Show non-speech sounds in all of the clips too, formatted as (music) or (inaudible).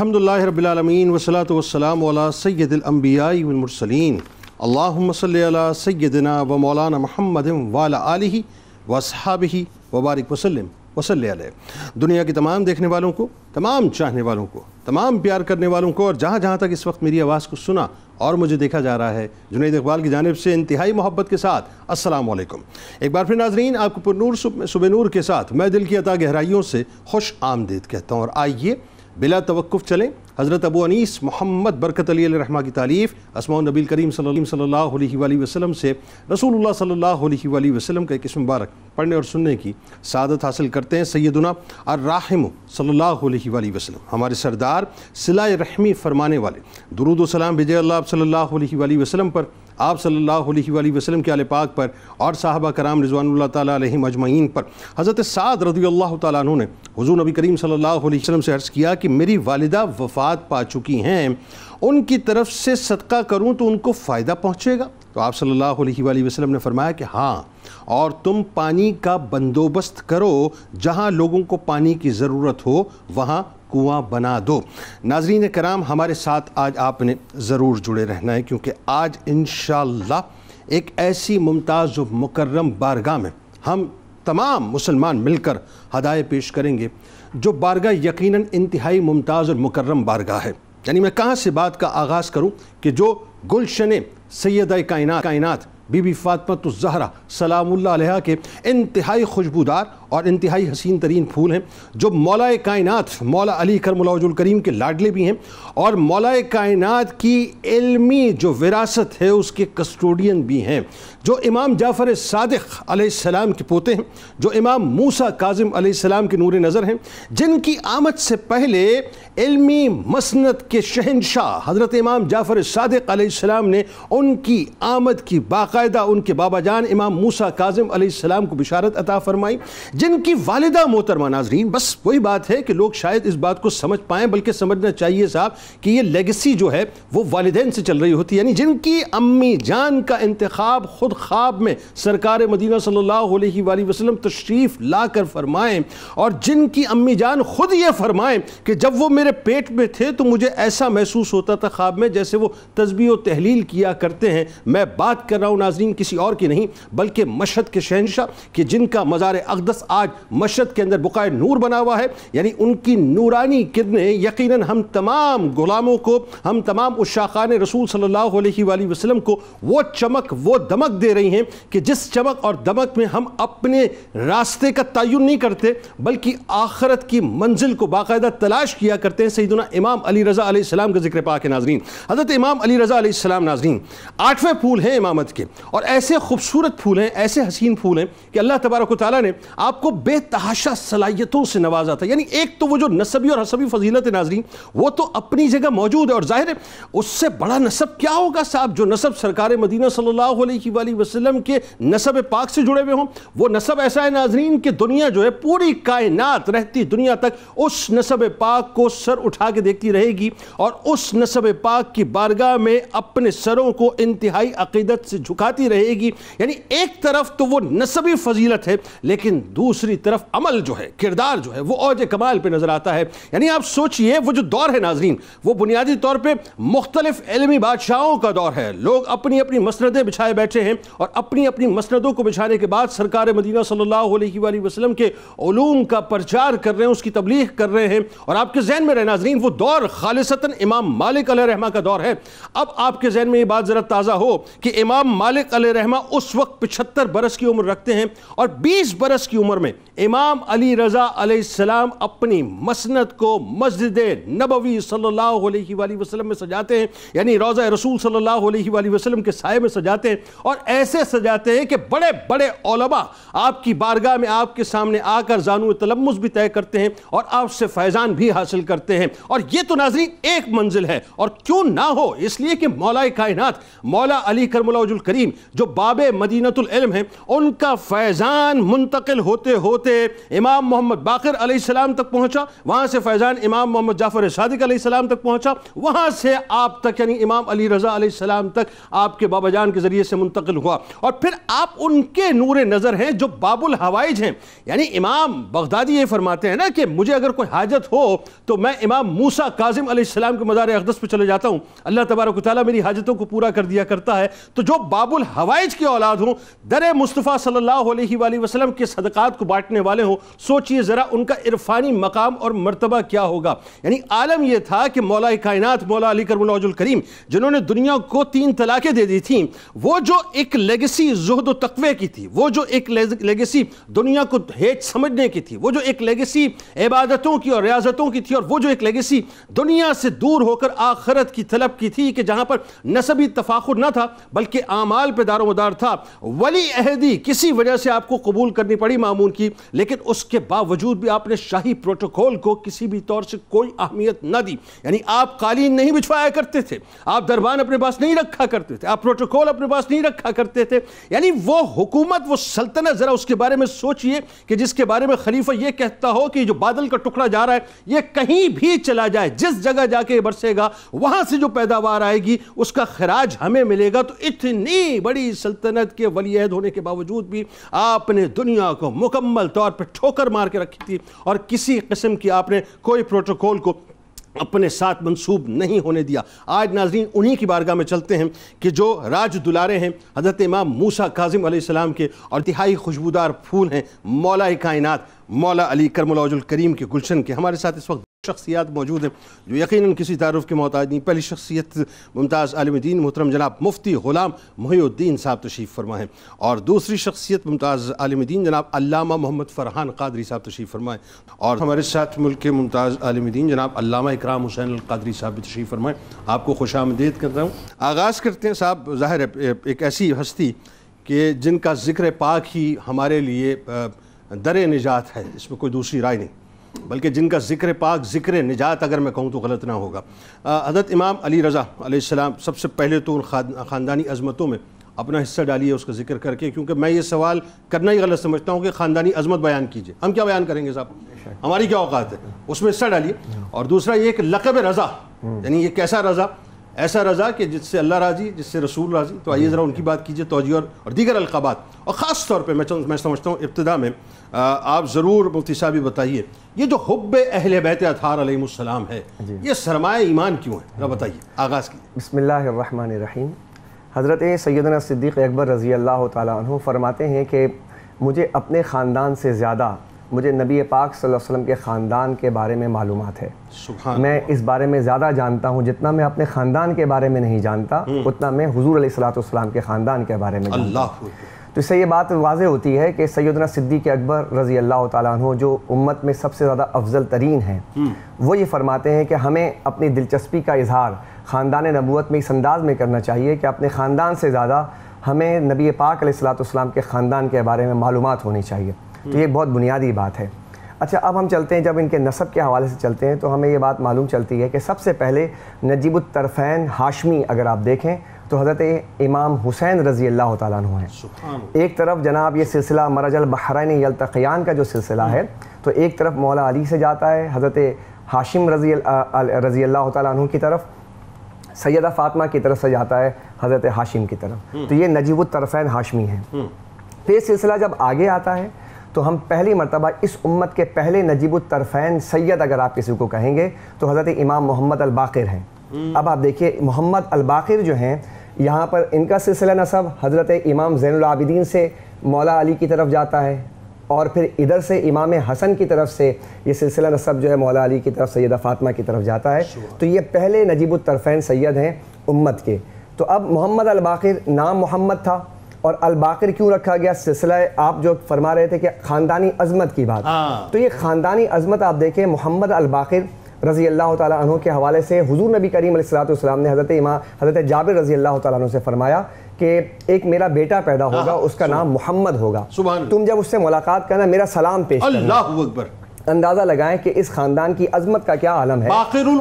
अल्हम्दुलिल्लाह रबालमीन वसलात वसलाम सैदम्बियामरसलिन अल्लाम सैदना व मौलाना महमद वाल आलि वसहाबी वबारक वसलम वसल दुनिया के तमाम देखने वालों को तमाम चाहने वालों को तमाम प्यार करने वालों को और जहाँ जहाँ तक इस वक्त मेरी आवाज़ को सुना और मुझे देखा जा रहा है जुनेद इकबाल की जानब से इंतहाई मोहब्बत के साथ अस्सलाम वालेकुम एक बार फिर नाजरीन आपको पुरनूर सुबह नूर के साथ मैं दिल की अता गहराइयों से खुश आमदीद कहता हूँ और आइए बिला तवक़ चलें हज़रत अबू अनीस मोहम्मद बरकत अली रहमा की तारीफ़ असमा नबी करीम सल्ला वसलम से रसूल सल्ला वसलम का एक मुबारक पढ़ने और सुनने की सदत हासिल करते हैं सैदना राहम सल्ला वसलम हमारे सरदार सिला रहमी फरमाने वाले दरूद सलाम विजय अल्लाह सल्ला वसलम पर आप सल्लल्लाहु अलैहि वसल्लम के आल पाक पर और साहबा कराम रिजवान तैहि मजमैन पर हज़रत साद रदी अल्लाह तु ने हजू नबी करीम सल्लल्लाहु अलैहि वसल्लम से अर्ज़ किया कि मेरी वालदा वफ़ात पा चुकी हैं उनकी तरफ से सदका करूँ तो उनको फ़ायदा पहुँचेगा तो आप सल्लल्लाहु अलैहि वसल्लम ने फरमाया कि हाँ और तुम पानी का बंदोबस्त करो जहाँ लोगों को पानी की ज़रूरत हो वहाँ कुआं बना दो नाजरीन कराम हमारे साथ आज आपने ज़रूर जुड़े रहना है क्योंकि आज इन एक ऐसी मुमताज़ मुकर्रम बारगाह में हम तमाम मुसलमान मिलकर हदाय पेश करेंगे जो बारगाह यकीनन इंतहाई मुमताज़ और मुकर्रम बारगाह है यानी मैं कहाँ से बात का आगाज़ करूँ कि जो गुलशन सैद कायन कायनत बीबी फातमत जहरा सलामुल्ला के इंतहाई खुशबूदार और इंतहाई हसीन तरीन फूल हैं जो मौलाए कायनत मौला अली करमलाजुल करीम के लाडले भी हैं और मौलाए कायनत की इल्मी जो विरासत है उसके कस्टोडियन भी हैं जो इमाम जाफ़र सदक़ के पोते हैं जो इमाम मूसा काजिम सलाम के नूर नज़र हैं जिनकी आमद से पहले इल्मी मसनत के शहनशाह हज़रत इमाम जाफ़र सदक़ ने उनकी आमद की बाकायदा उनके बाबा जान इमाम मूसा काजिम सलाम को बिशारत अता फ़रमाई जिनकी वालदा मोहतरमा नाजरीन बस वही बात है कि लोग शायद इस बात को समझ पाएँ बल्कि समझना चाहिए साहब कि ये लेगेसी जो है वो वालदेन से चल रही होती है यानी जिनकी अम्मी जान का इंतखब खुद ख्वाब में सरकार मदीना सल्ला वसलम तशरीफ़ ला कर फरमाएँ और जिनकी अम्मी जान खुद ये फरमाएँ कि जब वो मेरे पेट में थे तो मुझे ऐसा महसूस होता था ख्वाब में जैसे वो तस्बी व तहलील किया करते हैं मैं बात कर रहा हूँ नाजरीन किसी और की नहीं बल्कि मशहद के शहनशाह कि जिनका मज़ार अकदस आज मशरक़ के अंदर बुकाय नूर बना हुआ है यानी उनकी नूरानी किरने यकीन हम तमाम गुलामों को हम तमाम उस शाखान रसूल सल्ला वसलम को वो चमक वो दमक दे रही हैं कि जिस चमक और दमक में हम अपने रास्ते का तयन नहीं करते बल्कि आखरत की मंजिल को बाकायदा तलाश किया करते हैं सईदना इमाम अली रज़ा आसमाम का जिक्र पाक नाजरीन हज़रत इमाम अली रज़ा आसमाम नाजरीन आठवें फूल हैं इमामत के और ऐसे खूबसूरत फूल हैं ऐसे हसीन फूल हैं कि अल्लाह तबारक ताली ने आप आपको बेतहाशा सलाहियतों से नवाजा था यानी एक तो वो जो नसबी और हसबी फजीलत नाजरी वो तो अपनी जगह मौजूद है और जाहिर है उससे बड़ा नसब क्या होगा साहब जो नसब सरकार मदीना सल्लल्लाहु अलैहि वसल्लम के नसब पाक से जुड़े हुए हों वो नसब ऐसा है नाजरीन कि दुनिया जो है पूरी कायनात रहती दुनिया तक उस नसब पाक को सर उठा के देखती रहेगी और उस नसब पाक की बारगाह में अपने सरों को इंतहाई अकीदत से झुकाती रहेगी यानी एक तरफ तो वो नसबी फजीलत है लेकिन दूसरी दूसरी तरफ अमल जो है किरदार जो है वो औज कमाल पर नज़र आता है यानी आप सोचिए वो जो दौर है नाजरीन वो बुनियादी तौर पर मुख्तलिफ इलमी बादशाहों का दौर है लोग अपनी अपनी मसनदें बिछाए बैठे हैं और अपनी अपनी मसनदों को बिछाने के बाद सरकार मदीना सल्ला वसलम के ूम का प्रचार कर रहे हैं उसकी तबलीग कर रहे हैं और आपके जहन में रहे नाजरीन वो दौर खालिसता इमाम मालिक रहमा का दौर है अब आपके जहन में ये बात ज़रा ताज़ा हो कि इमाम मालिक रहमा उस वक्त पिछहत्तर बरस की उम्र रखते हैं और बीस बरस की उम्र में इमाम अली रज़ा अलैहिस्सलाम अपनी मसनत को मस्जिद नबवी सल्लल्लाहु अलैहि वसल्लम में सजाते हैं यानी रोज़ा रसूल सल्लल्लाहु अलैहि वसल्लम के साय में सजाते हैं और ऐसे सजाते हैं कि बड़े बड़े ओलमा आपकी बारगाह में आपके सामने आकर जानू तलम्मस भी तय करते हैं और आपसे फैज़ान भी हासिल करते हैं और ये तो नाजरी एक मंजिल है और क्यों ना हो इसलिए कि मौलाए कायनात मौला अली करमलाजुल करीम जो बाब मदीनतुल है उनका फैज़ान मुंतकिल होते होते होते इमाम मोहम्मद बाकर सलाम तक पहुंचा वहां से फैज़ान इमाम मोहम्मद जाफ़र सादिक सलाम तक पहुंचा वहां से आप तक यानी इमाम अली रज़ा सलाम तक आपके बाबा जान के ज़रिए से मुंतकिल हुआ और फिर आप उनके नूर नज़र हैं जो बाबुल हवाइज हैं यानी इमाम बगदादी ये फरमाते हैं ना कि मुझे अगर कोई हाजत हो तो मैं इमाम मूसा काजिम सलाम के मज़ार अकदस पर चले जाता हूँ अल्लाह तबारक ताली मेरी हाजतों को पूरा कर दिया करता है तो जो बाबुल हवाइज की औलाद हूँ दर मुस्तफ़ा सल्ला वसलम के सदका कायनात को बांटने वाले हों सोचिए ज़रा उनका इरफानी मकाम और मरतबा क्या होगा यानी आलम यह था कि मौला कायनात मौला अली करमल करीम जिन्होंने दुनिया को तीन तलाक़ें दे दी थी वो जो एक लेगेसी जहद तकवे की थी वो जो एक लेगेसी दुनिया को हेज समझने की थी वो जो एक लेगेसी इबादतों की और रियाजतों की थी और वो जो एक लेगेसी दुनिया से दूर होकर आखरत की तलब की थी कि जहाँ पर नसबी तफाखुर ना था बल्कि आमाल पे दारोमदार था वली अहदी किसी वजह से आपको कबूल करनी पड़ी मामूल मामून की लेकिन उसके बावजूद भी आपने शाही प्रोटोकॉल को किसी भी तौर से कोई अहमियत ना दी यानी आप कालीन नहीं बिछवाया करते थे आप दरबान अपने पास नहीं रखा करते थे आप प्रोटोकॉल अपने पास नहीं रखा करते थे यानी वो हुकूमत वो सल्तनत ज़रा उसके बारे में सोचिए कि जिसके बारे में खलीफा ये कहता हो कि जो बादल का टुकड़ा जा रहा है ये कहीं भी चला जाए जिस जगह जाके बरसेगा वहाँ से जो पैदावार आएगी उसका खराज हमें मिलेगा तो इतनी बड़ी सल्तनत के वलीहद होने के बावजूद भी आपने दुनिया को मुकम्मल तौर पर ठोकर मार के रखी थी और किसी किस्म की आपने कोई प्रोटोकॉल को अपने साथ मंसूब नहीं होने दिया आज नाजरीन उन्हीं की बारगाह में चलते हैं कि जो राज दुलारे हैं हज़रत इमाम मूसा काजिम सलाम के और तिहाई खुशबूदार फूल हैं मौला कायनात मौला अली करमलाजुल करीम के गुलशन के हमारे साथ इस वक्त शख्सियात मौजूद हैं जो यकीन किसी तारुफ के मोहताज नहीं पहली शख्सियत मुमताज़ आलम दीन मोहतरम जनाब मुफ्ती ग़ुलाम मुहीद्दीन साहब तशरीफ़ फरमा है और दूसरी शख्सियत मुमताज़ आलम दीन जनाब अल्लामा मोहम्मद फ़रहान कादरी साहब तशरीफ़ है और हमारे साथ मुल्क के मुमताज़ आलम दीन जनाब अल्लामा इकराम हुसैन कादरी साहब भी तशरीफ़ फरमाएँ आपको खुश आमदेद करता हूँ आगाज़ करते हैं साहब ज़ाहिर है एक ऐसी हस्ती कि जिनका ज़िक्र पाक ही हमारे लिए दर निजात है इसमें कोई दूसरी राय नहीं बल्कि जिनका जिक्र पाक जिक्र निजात अगर मैं कहूँ तो गलत ना होगा हजरत इमाम अली रज़ा आसमाम सबसे पहले तो ख़ानदानी अजमतों में अपना हिस्सा डालिए उसका जिक्र करके क्योंकि मैं ये सवाल करना ही गलत समझता हूँ कि ख़ानदानी अजमत बयान कीजिए हम क्या बयान करेंगे साहब हमारी क्या औकात है उसमें हिस्सा डालिए और दूसरा ये एक लकब रज़ा हम्म। यानी ये कैसा रज़ा ऐसा रज़ा कि जिससे अल्लाह राजी जिससे रसूल राजी तो आइए ज़रा उनकी बात कीजिए तोजी और, और दीगर अलकाबात और ख़ास तौर पर मैं मैं समझता हूँ इब्तदा में आ, आप ज़रूर मुफ्ती साहब भी बताइए ये जो हब अहल बैत आलम है ये सरमाए ईमान क्यों है बताइए आगाज़ कीजिए बसमीम हज़रत सैदना सिद्दीक़ अकबर रज़ी अल्लाह तु फरमाते हैं कि मुझे अपने ख़ानदान से ज़्यादा मुझे नबी पाक वसल्लम के ख़ानदान के बारे में मालूम है मैं इस बारे में ज़्यादा जानता हूँ जितना मैं अपने ख़ानदान के बारे में नहीं जानता हम्म। उतना मैं हजूर सलाम के ख़ानदान के बारे में तो इससे ये बात वाज होती है कि सैदना सिद्दीक अकबर रज़ी अल्लाह तु जो उम्मत में सबसे ज़्यादा अफजल तरीन हैं हम्म। वो ये फरमाते हैं कि हमें अपनी दिलचस्पी का इजहार ख़ानदान नबूत में इस अंदाज़ में करना चाहिए कि अपने ख़ानदान से ज़्यादा हमें नबी पाक सलाम के ख़ानदान के बारे में मालूम होनी चाहिए तो ये बहुत बुनियादी बात है अच्छा अब हम चलते हैं जब इनके नसब के हवाले से चलते हैं तो हमें ये बात मालूम चलती है कि सबसे पहले नजीबुलतरफ़ैन हाशमी अगर आप देखें तो हज़रत इमाम हुसैन रज़ी अल्लाह तु हैं एक तरफ जनाब ये सिलसिला मरजल बहरान यलतक़ियान का जो सिलसिला है हम्म। तो एक तरफ मौला अली से जाता है हज़रत हाशिम रज़ी रज़ी अल्लाह तु की तरफ़ सैदा फ़ातिमा की तरफ से जाता है हज़रत हाशिम की तरफ हम्म। तो ये नजीबुलतरफ़ैन हाशमी है फिर हम्म। तो सिलसिला जब आगे आता है तो हम पहली मरतबा इस उम्मत के पहले नजीब तरफ़ैन सैद अगर आप किसी को कहेंगे तो हज़रत इमाम मोहम्मद अलबाकर हैं हम्म। अब आप देखिए मोहम्मद अलबाकर जो हैं यहाँ पर इनका सिलसिला नसब हज़रत इमाम ज़ैनआबिदीन से मौला अली की तरफ जाता है और फिर इधर से इमाम हसन की तरफ से ये सिलसिला नसब जो है मौला अली की तरफ सैदा फातमा की तरफ जाता है तो ये पहले नजीब तरफ़ैन सैद हैं उम्मत के तो अब मोहम्मद अलबाकर नाम मोहम्मद था और अलबाकर क्यों रखा गया सिलसिला आप जो फरमा रहे थे कि ख़ानदानी अजमत की बात हाँ। तो ये ख़ानदानी अजमत आप देखें मोहम्मद अलबाकर रज़ी अल्लाह तहों के हवाले से हजूर नबी करीम सलाम ने हज़रत इमा हज़रत जाबिर रज़ी अल्लाह तु से फ़रमाया कि एक मेरा बेटा पैदा हाँ, होगा उसका नाम मोहम्मद होगा तुम जब उससे मुलाकात करना मेरा सलाम पेश अकबर अंदाज़ा लगाएं कि इस ख़ानदान की अजमत का क्या आलम है बाखिरुल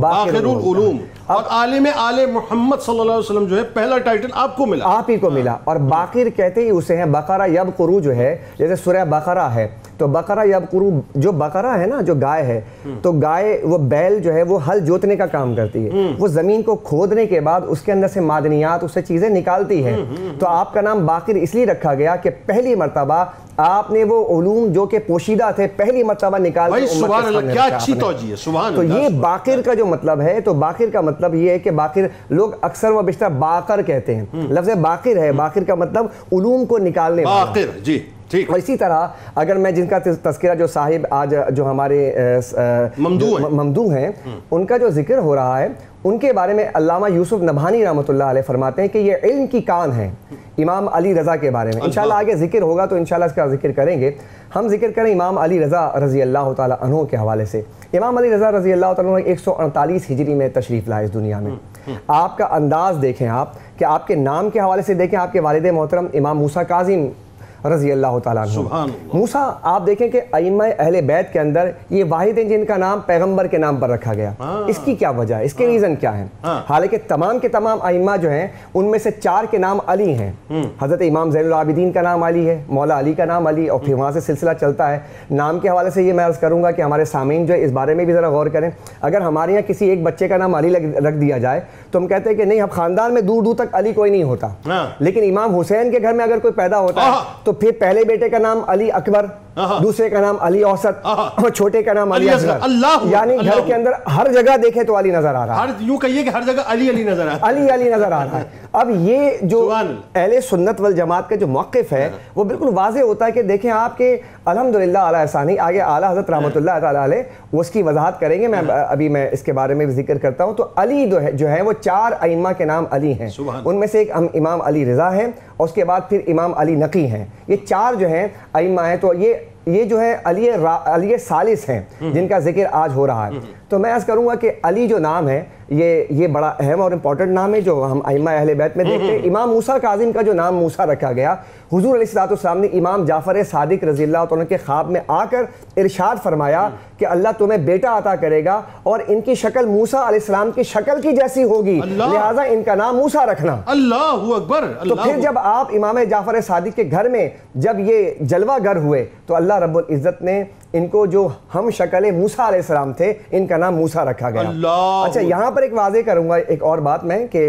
बाखिरुल और आलिम आल मोहम्मद सल्लाम जो है पहला टाइटल आपको मिला आप ही को हाँ। मिला और बाकी कहते ही उसे है बकरा यब कुरू जो है जैसे सुरह बकरा है तो बकरा यब कुरू जो बकरा है ना जो गाय है हम्म। तो गाय वो बैल जो है वो हल जोतने का काम करती है हम्म। वो ज़मीन को खोदने के बाद उसके अंदर से मादनियात उससे चीज़ें निकालती है हम्म, तो आपका नाम बाकी इसलिए रखा गया कि पहली मरतबा आपने वो ओलूम जो के पोशीदा थे पहली मरतबा निकाल क्या अच्छी तो ये बाकिर का जो मतलब है तो बाकिर का मतलब मतलब ये है कि बाकी लोग अक्सर व बिश्तर बाकर कहते हैं हम्म। लफ्ज बाकी है बाकी का मतलब उलूम को निकालने बाकिर जी ठीक और इसी तरह अगर मैं जिनका तस्करा जो साहिब आज जो हमारे ममदू हैं हम्म। उनका जो जिक्र हो रहा है उनके बारे में अल्लामा यूसुफ नभानी रहमत फरमाते हैं कि ये इल्म की कान है इमाम अली रज़ा के बारे में इनशाला आगे जिक्र होगा तो इनशाला इसका जिक्र करेंगे हम जिक्र करें इमाम अली रज़ा रज़ी अल्लाह तहो के हवाले से इमाम अली रज़ा रज़ी अल्लाह तक एक सौ अड़तालीस हिजरी में तशरीफ़ लाए इस दुनिया में हम्म, हम्म। आपका अंदाज़ देखें आप कि आपके नाम के हवाले से देखें आपके वालद मोहतरम इमाम मूसा काजिम रजी अल्लाह तूसा आप देखें कि अम अहल बैत के अंदर ये वाहिद हैं जिनका नाम पैगम्बर के नाम पर रखा गया हाँ। इसकी क्या वजह है इसके हाँ। रीज़न क्या है हाँ। हालांकि तमाम के तमाम अम्मा जो हैं उनमें से चार के नाम अली हैं हम्म। हज़रत इमाम जैनआबिदीन का नाम अली है मौला अली का नाम अली और फिर हम्म। वहाँ से सिलसिला चलता है नाम के हवाले से ये मैं अर्ज़ करूँगा कि हमारे सामीन जो है इस बारे में भी ज़रा गौर करें अगर हमारे यहाँ किसी एक बच्चे का नाम अली रख दिया जाए तो हम कहते हैं कि नहीं अब खानदान में दूर दूर तक अली कोई नहीं होता हाँ। लेकिन इमाम हुसैन के घर में अगर कोई पैदा होता है तो फिर पहले बेटे का नाम अली अकबर दूसरे का नाम अली औसत और छोटे का नाम अली असगर अल्लाह यानी घर के अंदर हर जगह देखे तो अली नजर आ रहा है यूं कहिए कि हर जगह अली अली नजर आ रहा है अली अली नजर आ रहा है अब ये जो अहल सुन्नत वल जमात का जो मौक़ है हाँ। वो बिल्कुल वाज होता है कि देखें आपके अलहमदिल्ला आला एहसानी आगे आला हज़रत हाँ। रहमत वो उसकी वजाहत करेंगे मैं हाँ। अभी मैं इसके बारे में भी जिक्र करता हूँ तो अली जो है जो है वो चार अइमा के नाम अली हैं उनमें से एक इमाम अली रज़ा हैं और उसके बाद फिर इमाम अली नकी हैं ये चार जो हैं अइमा हैं तो ये ये जो है अली अली सालिस हैं हम्म। जिनका जिक्र आज हो रहा है हम्म। तो मैं ऐसा करूंगा कि अली जो नाम है ये ये बड़ा अहम और इम्पोर्टेंट नाम है जो हम अमा अहल बैत में हम्म, देखते हैं इमाम मूसा काजिम का जो नाम मूसा रखा गया हजूर सलाम ने इमाम जाफ़र सादिक रजील्ला के ख्वाब में आकर इरशाद फरमाया कि अल्लाह तुम्हें बेटा अता करेगा और इनकी शक्ल मूसा अलैहिस्सलाम की शक्ल की जैसी होगी लिहाजा इनका नाम मूसा रखना अल्लाह अकबर तो फिर जब आप इमाम जाफर सादिक के घर में जब ये जलवा घर हुए तो अल्लाह रब्बुल इज़्ज़त ने इनको जो हम शक्ल मूसा अलैहिस्सलाम थे इनका नाम मूसा रखा गया अच्छा यहाँ पर एक वाजे करूँगा एक और बात मैं कि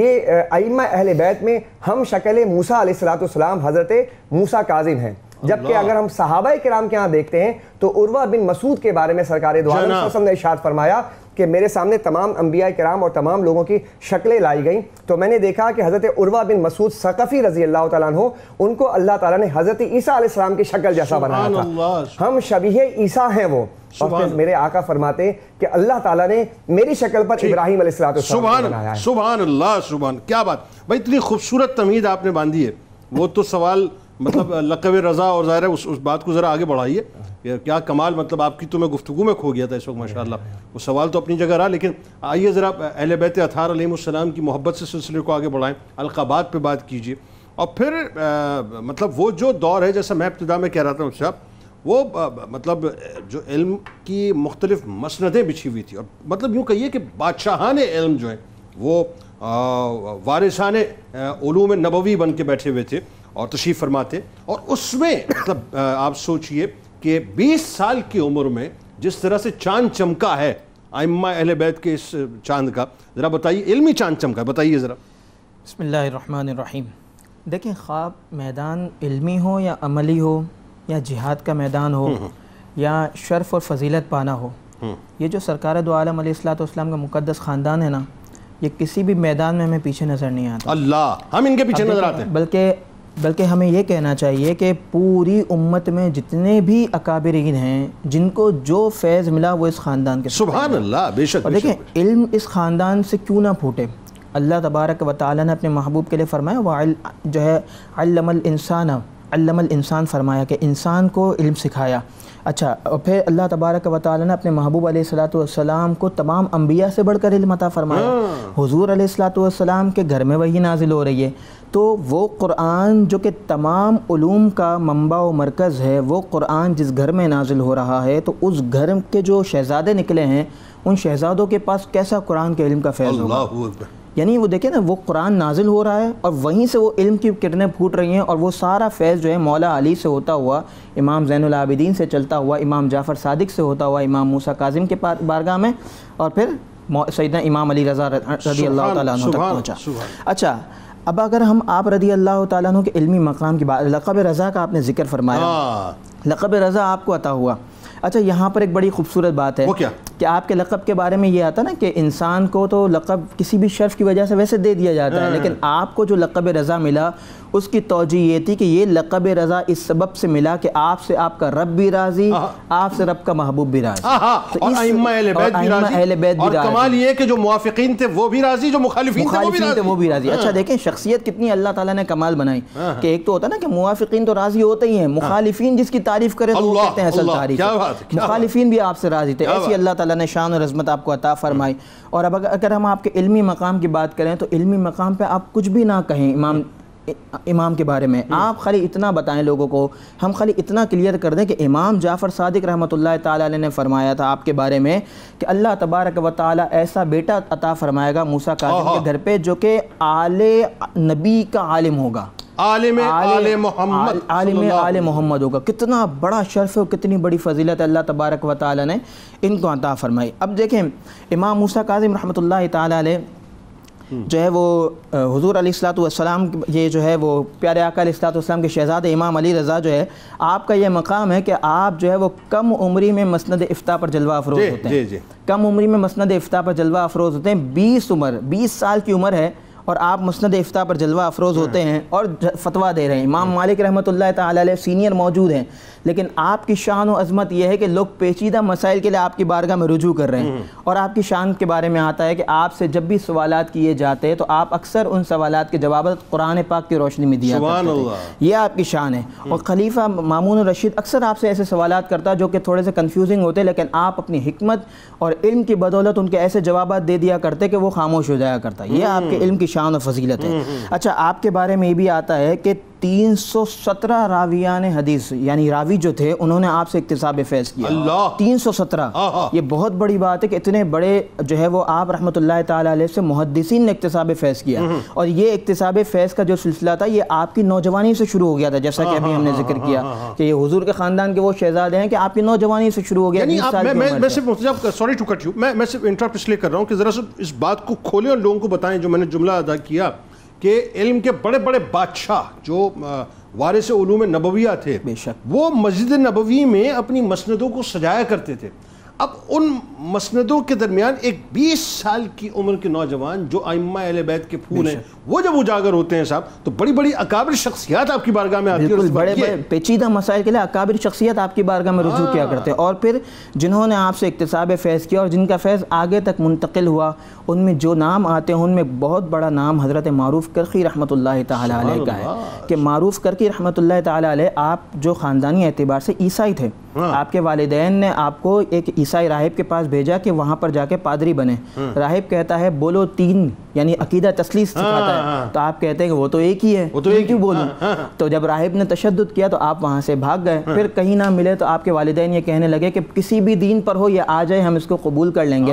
ये अइमा अहल बैत में हम शक्ल मूसा सलाम हज़रत मूसा काजिम हैं जबकि अगर हम सहाबा कराम के यहाँ देखते हैं तो उर्वा बिन मसूद के बारे में सरकार द्वारा ने इशाद फरमाया कि मेरे सामने तमाम अम्बिया कराम और तमाम लोगों की शक्लें लाई गई तो मैंने देखा कि हज़रत उर्वा बिन मसूद सकफ़ी रजी अल्लाह तला हो उनको अल्लाह ताला ने हज़रत ईसा आसमाम की शक्ल जैसा बनाया था हम शबीह ईसा हैं वो और फिर मेरे आका फरमाते कि अल्लाह ताला ने मेरी शक्ल पर इब्राहिम बनाया सुबह अल्लाह सुबह क्या बात भाई इतनी खूबसूरत तमीज़ आपने बांधी है वो तो सवाल मतलब लकब रज़ा और ज़ाहिर है उस उस बात को ज़रा आगे बढ़ाइए क्या कमाल मतलब आपकी तो मैं गुफ्तु में खो गया था इस वक्त माशा वो सवाल तो अपनी जगह रहा लेकिन आइए ज़रा अहल बैत अथार की मोहब्बत से सिलसिले को आगे बढ़ाएँ अलकाबाद पर बात कीजिए और फिर आ, मतलब वो जो दौर है जैसा मैं इब्तदा में कह रहा था साहब वो आ, मतलब जो इल्म की मुख्तलिफ मसनदें बिछी हुई थी और मतलब यूँ कहिए कि बादशाहान इल्म जो है वो वारिसान नबवी बन के बैठे हुए थे और तशीफ़ फरमाते और उसमें मतलब आप सोचिए कि 20 साल की उम्र में जिस तरह से चांद चमका है आइम्मा अहल बैत के इस चांद का ज़रा बताइए इल्मी चांद चमका बताइए ज़रा बसमीम देखें ख्वाब मैदान इल्मी हो या अमली हो या जिहाद का मैदान हो हम्म, हम्म। या शर्फ और फजीलत पाना हो हम्म। ये जो सरकार दोआलम सलाम का मुकदस ख़ानदान है ना ये किसी भी मैदान में हमें पीछे नज़र नहीं आता अल्लाह हम इनके पीछे नज़र आते हैं बल्कि बल्कि हमें यह कहना चाहिए कि पूरी उम्मत में जितने भी अकाबरीन हैं जिनको जो फैज़ मिला वो इस ख़ानदान के सुबह अल्लाह बेशक देखें इल्म इस ख़ानदान से क्यों ना फूटे अल्लाह तबारक व ताली ने अपने महबूब के लिए फ़रमाया वह जो है अल्लमल इंसान इंसान फरमाया कि इंसान को इल्म सिखाया अच्छा और फिर अल्लाह तबारक व ताली ने अपने महबूब सलाम को तमाम अम्बिया से बढ़कर इल्म अता फरमाया हजूर हाँ। सलाम के घर में वही नाजिल हो रही है तो वो कुरान जो कि तमाम ूम का मंबा व मरकज़ है वो कुरान जिस घर में नाजिल हो रहा है तो उस घर के जो शहज़ादे निकले हैं उन शहज़ादों के पास कैसा कुरान के इल्म का फैज़ होगा यानी वो देखें ना वो कुरान नाजिल हो रहा है और वहीं से वो इल्म की किरणें फूट रही हैं और वो सारा फैज़ जो है मौला अली से होता हुआ इमाम ज़ैनआबिदीन से चलता हुआ इमाम जाफ़र सादिक से होता हुआ इमाम मूसा काजिम के बारगाह में और फिर सैदा इमाम अली रज़ा रजी अल्लाह तक पहुँचा अच्छा अब अगर हम आप रदी अल्लाह तु के इल्मी मकाम की बात लक़ब रज़ा का आपने जिक्र फरमाया हाँ। लक़ब रज़ा आपको अता हुआ अच्छा यहाँ पर एक बड़ी खूबसूरत बात है वो क्या कि आपके लक़ब के बारे में ये आता ना कि इंसान को तो लक़ब किसी भी शर्फ़ की वजह से वैसे दे दिया जाता है हाँ। लेकिन आपको जो लक़ब रज़ा मिला उसकी तोजह ये थी कि ये लक़ब रज़ा इस सबब से मिला कि आपसे आपका रब भी राज़ी हाँ। आपसे रब का महबूब भी राज़ी तो थे वो भी राज़ी जो मुखालिफिन थे वो भी राज़ी अच्छा हाँ। देखें शख्सियत कितनी अल्लाह ताला ने कमाल बनाई कि एक तो होता ना कि मुआफी तो राज़ी होते ही हैं मुखालिफिन जिसकी तारीफ़ करें तो होते हैं असल तारीफ़ मुखालिफिन भी आपसे राज़ी थे ऐसी अल्लाह ताली ने शान और अजमत आपको अता फ़रमाई और अब अगर हम आपके इल्मी मकाम की बात करें तो इल्मी मकाम पर आप कुछ भी ना कहें इमाम इमाम के बारे में हम्म। आप खाली इतना बताएं लोगों को हम खाली इतना क्लियर कर दें कि इमाम जाफ़र सदक रहमत ने फरमाया था आपके बारे में कि अल्लाह तबारक व ताली ऐसा बेटा अता फरमाएगा मूसा का के घर पे जो कि आले नबी का आलिम होगा आल मोहम्मद होगा कितना बड़ा शर्फ और कितनी बड़ी फजीलत अल्लाह तबारक व ताली ने इनको अता फरमाई अब देखें इमाम मूसा काजिम रहमत ताली जो है वो हजूर अलीसलाम ये जो है वो प्यारे आकाम के शहजाद इमाम अली रज़ा जो है आपका ये मकाम है कि आप जो है वो कम उम्री में मसंद इफ्ता पर जलवा अफरोज़ होते हैं कम उम्री में मसंद इफ्ता पर जलवा अफरोज़ होते हैं बीस उम्र बीस साल की उम्र है और आप मुस्ंद इफ्ता पर जलवा अफरोज़ होते हैं और फतवा दे रहे हैं इमाम मालिक रहमत ला सीनियर मौजूद हैं लेकिन आपकी शान और अजमत यह है कि लोग पेचीदा मसाइल के लिए आपकी बारगाह में रुजू कर रहे हैं हम्म। और आपकी शान के बारे में आता है कि आपसे जब भी सवाल किए जाते हैं तो आप अक्सर उन सवाल के जवाब कुरान पाक की रोशनी में दिया ये आपकी शान है हम्म। और खलीफा मामून रशीद अक्सर आपसे ऐसे सवाल करता जो कि थोड़े से कन्फ्यूजिंग होते लेकिन आप अपनी हमत और इल्म की बदौलत उनके ऐसे जवाब दे दिया करते कि वो खामोश हो जाया करता ये हम्म। आपके इल्म की शान और फजीलत है हम्म, हम्म। अच्छा आपके बारे में ये भी आता है कि 317 राविया ने हदीस यानी रावी जो थे उन्होंने आपसे इकतसाब फैज किया अल्लाह 317 हाँ, हाँ। ये बहुत बड़ी बात है कि इतने बड़े जो है वो आप रहमत ताली से मुहदसिन ने इकतसाब फैज किया हम्म, हम्म। और ये इकतसाब फैज का जो सिलसिला था ये आपकी नौजवानी से शुरू हो गया था जैसा कि हाँ, अभी हमने जिक्र किया कि ये हजूर के ख़ानदान के वो शहजादे हैं कि आपकी नौजवानी से शुरू हो गया सॉरी मैं सिर्फ इंटरप्ट इसलिए कर रहा हूँ कि ज़रा इस बात को खोलें और लोगों को बताएं जो मैंने जुमला अदा किया कि इल्म के बड़े बड़े बादशाह जो वारिस उलूम नबविया थे वो मस्जिद नबवी में अपनी मसनदों को सजाया करते थे अब उन मसनदों के दरमियान एक 20 साल की उम्र के नौजवान जो आइम्मा अल बैत के फूल हैं वो जब उजागर होते हैं साहब तो बड़ी बड़ी अकाबिर शख्सियात आपकी बारगाह में आती है बड़े बड़े पेचीदा मसाइल के लिए अकाबिर शख्सियात आपकी बारगाह में रजू किया हाँ। करते हैं और फिर जिन्होंने आपसे इकतसाब फैज़ किया और जिनका फैज़ आगे तक मुंतकिल हुआ उनमें जो नाम आते हैं उनमें बहुत बड़ा नाम हज़रत मारूफ़ करकी रहमत का है कि मारूफ़ करकी रहमत आप जो ख़ानदानी एतबार से ईसाई थे हाँ। आपके वालदेन ने आपको एक ईसाई राहिब के पास भेजा कि वहाँ पर जाके पादरी बने हाँ। राहिब कहता है बोलो तीन यानी अकीदा तसलीस हाँ, सिखाता है हाँ। तो आप कहते हैं कि वो तो एक ही है वो तो एक क्यों बोलूँ हाँ, तो जब राहिब ने तशद किया तो आप वहाँ से भाग गए फिर कहीं ना मिले तो आपके वालदेन ये कहने लगे कि किसी भी दीन पर हो ये आ जाए हम इसको कबूल कर लेंगे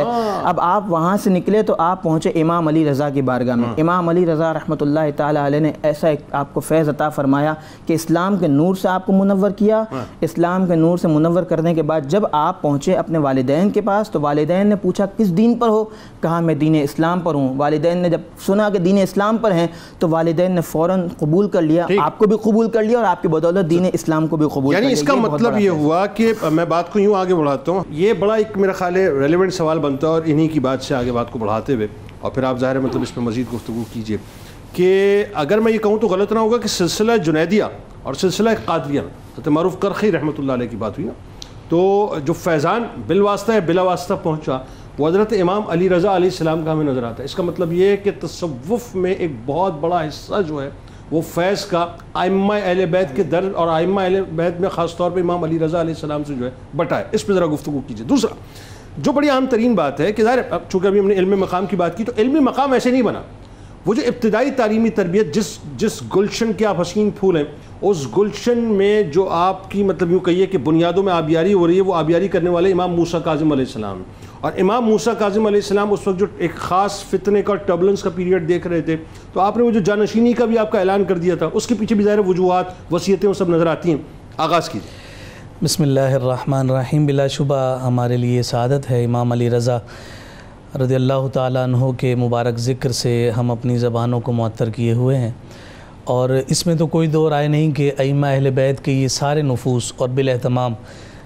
अब आप वहाँ से निकले तो आप पहुँचे इमाम अली रज़ा की बारगाह में इमाम अली रज़ा रहमत ला ने ऐसा एक आपको फैज़ अता फरमाया कि इस्लाम के नूर से आपको मुनवर किया इस्लाम के नूर से मुनवर करने के बाद जब आप पहुँचे अपने वालदेन के पास तो वालदेन ने पूछा किस दिन पर हो कहा मैं दीन इस्लाम पर हूँ वालदेन वालदेन ने जब सुना कि दीन इस्लाम पर हैं तो वालदेन ने फौरन कबूल कर लिया आपको भी कबूल कर लिया और आपके बदौलत दीन इस्लाम को भी कबूल यानी इसका मतलब ये हुआ कि मैं बात को यूँ आगे बढ़ाता हूँ ये बड़ा एक मेरा ख्याल है रेलिवेंट सवाल बनता है और इन्हीं की बात से आगे बात को बढ़ाते हुए और फिर आप ज़ाहिर मतलब इस पर मज़ीद गुफ्तु कीजिए कि अगर मैं ये कहूँ तो गलत ना होगा कि सिलसिला जुनेदिया और सिलसिला कादविया हजरत मरूफ करखी रहमत की बात हुई ना तो जो फैज़ान बिलवास्ता है बिलावास्ता पहुँचा वो हज़रत इमाम अली रज़ा आसमाम का हमें नज़र आता है इसका मतलब ये है कि तसवुफ़ में एक बहुत बड़ा हिस्सा जो है वो फैज़ का आयमा अहल बैत के दर और आयमा अहल बैत में ख़ास तौर पर इमाम अली रज़ा आसमाम से जो है बटा है इस पर ज़रा गुफ्तु कीजिए दूसरा जो बड़ी आम तरीन बात है कि ज़ाहिर अब चूँकि अभी हमने इल्म मकाम की बात की तो इल्म मकाम ऐसे नहीं बना वो जो इब्तदाई तालीमी तरबियत जिस जिस गुलशन के आप हसीन फूल हैं उस गुलशन में जो आपकी मतलब यूँ कहिए कि बुनियादों में आबियारी हो रही है वो आबियारी करने वाले इमाम मूसा काजम सलाम और इमाम मूसा काजिम अलैहिस्सलाम उस वक्त जो एक ख़ास फितने का टर्बुलेंस का पीरियड देख रहे थे तो आपने वो जो जानशीनी का भी आपका ऐलान कर दिया था उसके पीछे भी ज़ाहिर वजूहत वसीयतें वो सब नज़र आती हैं आगाज़ कीजिए बसमिल्लर रहीम बिलाशुबा हमारे लिए सदत है इमाम अली रज़ा रदी अल्लाह तहों के मुबारक ज़िक्र से हम अपनी ज़बानों को मअतर किए हुए हैं और इसमें तो कोई दो राय नहीं कि अमा अहल बैत के ये सारे नफूस और बिल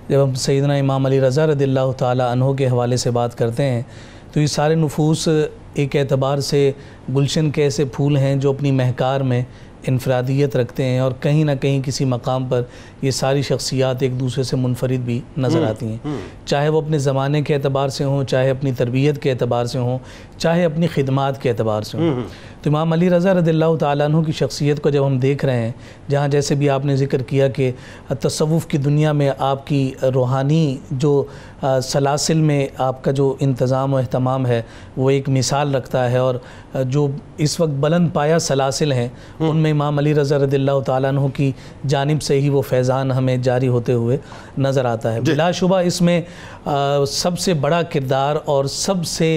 जब हम सैदना इमाम अली रज़ा रदील्ला तहों के हवाले से बात करते हैं तो ये सारे नफूस एक एतबार से गुलशन के ऐसे फूल हैं जो अपनी महकार में इनफरादियत रखते हैं और कहीं ना कहीं किसी मकाम पर ये सारी शख्सियात एक दूसरे से मुनफरद भी नज़र हम्म, आती हैं हम्म। चाहे वो अपने ज़माने के अतबार से हों चाहे अपनी तरबियत के अतबार से हों चाहे अपनी खिदमत के अतबार से हो तो इमाम अली रज़ा रदील्ला तु की शख्सियत को जब हम देख रहे हैं जहाँ जैसे भी आपने जिक्र किया कि तसवुफ़ की दुनिया में आपकी रूहानी जो सलासिल में आपका जो इंतज़ाम और अहतमाम है वो एक मिसाल रखता है और जो इस वक्त बुलंद पाया सलासिल हैं उनमें इमाम अली रज़ा रदील्ला तु की जानब से ही वो फैज़ान हमें जारी होते हुए नज़र आता है बिलाशुबा इसमें सबसे बड़ा किरदार और सबसे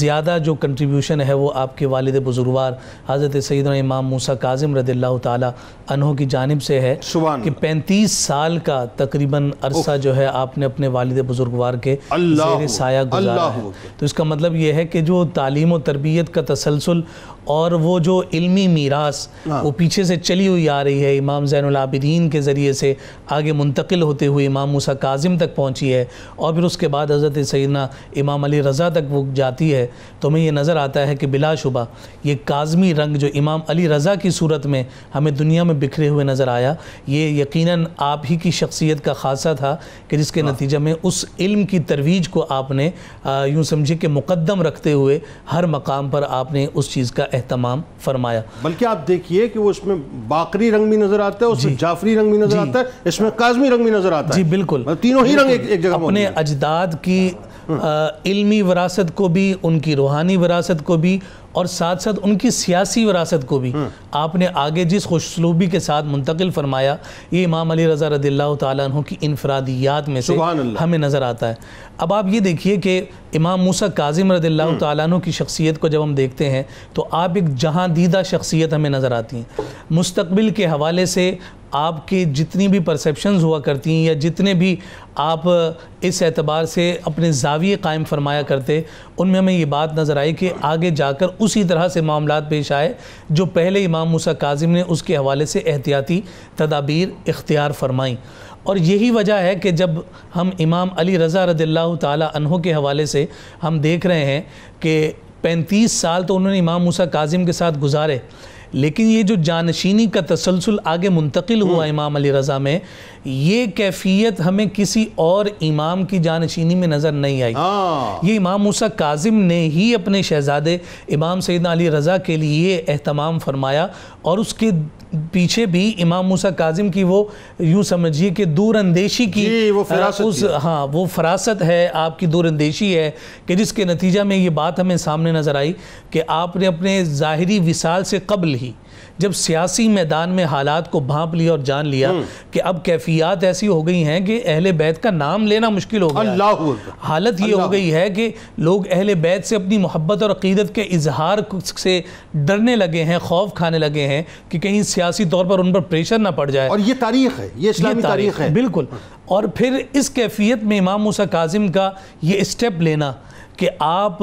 ज़्यादा पहला जो कंट्रीब्यूशन है वो आपके वालद बुजुर्गवार हज़रत सैद इमाम मूसा काजिम रदील्ला तहों की जानब से है कि पैंतीस साल का तकरीबन अरसा जो है आपने अपने वालद बुजुर्गवार के साया गुजारा है तो इसका मतलब ये है कि जो तालीम और तरबियत का तसलसल और वो जो इल्मी मीरास हाँ। वो पीछे से चली हुई आ रही है इमाम ज़ैनआबिदीन के ज़रिए से आगे मुंतकिल होते हुए इमाम मूसा काजिम तक पहुँची है और फिर उसके बाद हज़रत सैदना इमाम अली रज़ा तक वो जाती है तो हमें ये नज़र आता है कि बिलाशुबा ये काजमी रंग जो इमाम अली रज़ा की सूरत में हमें दुनिया में बिखरे हुए नज़र आया ये यकीन आप ही की शख्सियत का खासा था कि जिसके हाँ। नतीजे में उस इल्म की तरवीज को आपने यूँ समझे कि मुकदम रखते हुए हर मकाम पर आपने उस चीज़ का एहतमाम फरमाया बल्कि आप देखिए कि वो इसमें बाकरी रंग भी नजर आता है उसमें जाफरी रंग भी नजर आता है इसमें काजमी रंग भी नजर आता है जी बिल्कुल मतलब तीनों ही रंग एक जगह अपने अजदाद की इल्मी वरासत को भी उनकी रूहानी वरासत को भी और साथ साथ उनकी सियासी वरासत को भी हम्म। आपने आगे जिस खुशलूबी के साथ मुंतकिल फरमाया ये इमाम अली रज़ा रदील्ल तु की इनफरादियात में से हमें नज़र आता है अब आप ये देखिए कि इमाम मूसा काजिम रदील तु की शख्सियत को जब हम देखते हैं तो आप एक जहाँ दीदा शख्सियत हमें नज़र आती हैं मुस्तबिल के हवाले से आपके जितनी भी परसेप्शंस हुआ करती हैं या जितने भी आप इस एतबार से अपने जाविये कायम फरमाया करते उनमें हमें ये बात नज़र आई कि आगे जाकर उसी तरह से मामला पेश आए जो पहले इमाम मूसा काजिम ने उसके हवाले से एहतियाती तदाबीर इख्तियार फरमाईं और यही वजह है कि जब हम इमाम अली रज़ा रदल्ला तहों के हवाले से हम देख रहे हैं कि पैंतीस साल तो उन्होंने इमाम मूसा काजिम के साथ गुजारे लेकिन ये जो जानशीनी का तसलसल आगे मुंतकिल हुआ हम्म। इमाम अली रज़ा में ये कैफियत हमें किसी और इमाम की जानशीनी में नज़र नहीं आई हाँ। ये इमाम मूसा काजिम ने ही अपने शहजादे इमाम सैद अली रज़ा के लिए अहतमाम फरमाया और उसके पीछे भी इमाम मूसा काजिम की वो यूं समझिए कि दूरंदेशी की वो फरासत उस हाँ वो फरासत है आपकी दूरंदेशी है कि जिसके नतीजा में ये बात हमें सामने नज़र आई कि आपने अपने ज़ाहरी विसाल से कबल ही जब सियासी मैदान में हालात को भांप लिया और जान लिया हम्म। कि अब कैफियत ऐसी हो गई हैं कि अहल बैत का नाम लेना मुश्किल हो गया हालत ये हो गई है कि लोग अहल बैत से अपनी मोहब्बत और अकीदत के इजहार से डरने लगे हैं खौफ खाने लगे हैं कि कहीं सियासी तौर पर उन पर प्रेशर ना पड़ जाए और ये तारीख है ये इस्लामी तारीख है बिल्कुल और फिर इस कैफियत में इमाम मूसा काजिम का ये स्टेप लेना कि आप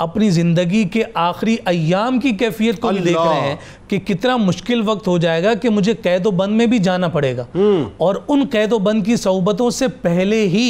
अपनी ज़िंदगी के आखिरी अयाम की कैफियत को भी देख रहे हैं कि कितना मुश्किल वक्त हो जाएगा कि मुझे कैद बंद में भी जाना पड़ेगा हम्म। और उन कैद बंद की सहूबतों से पहले ही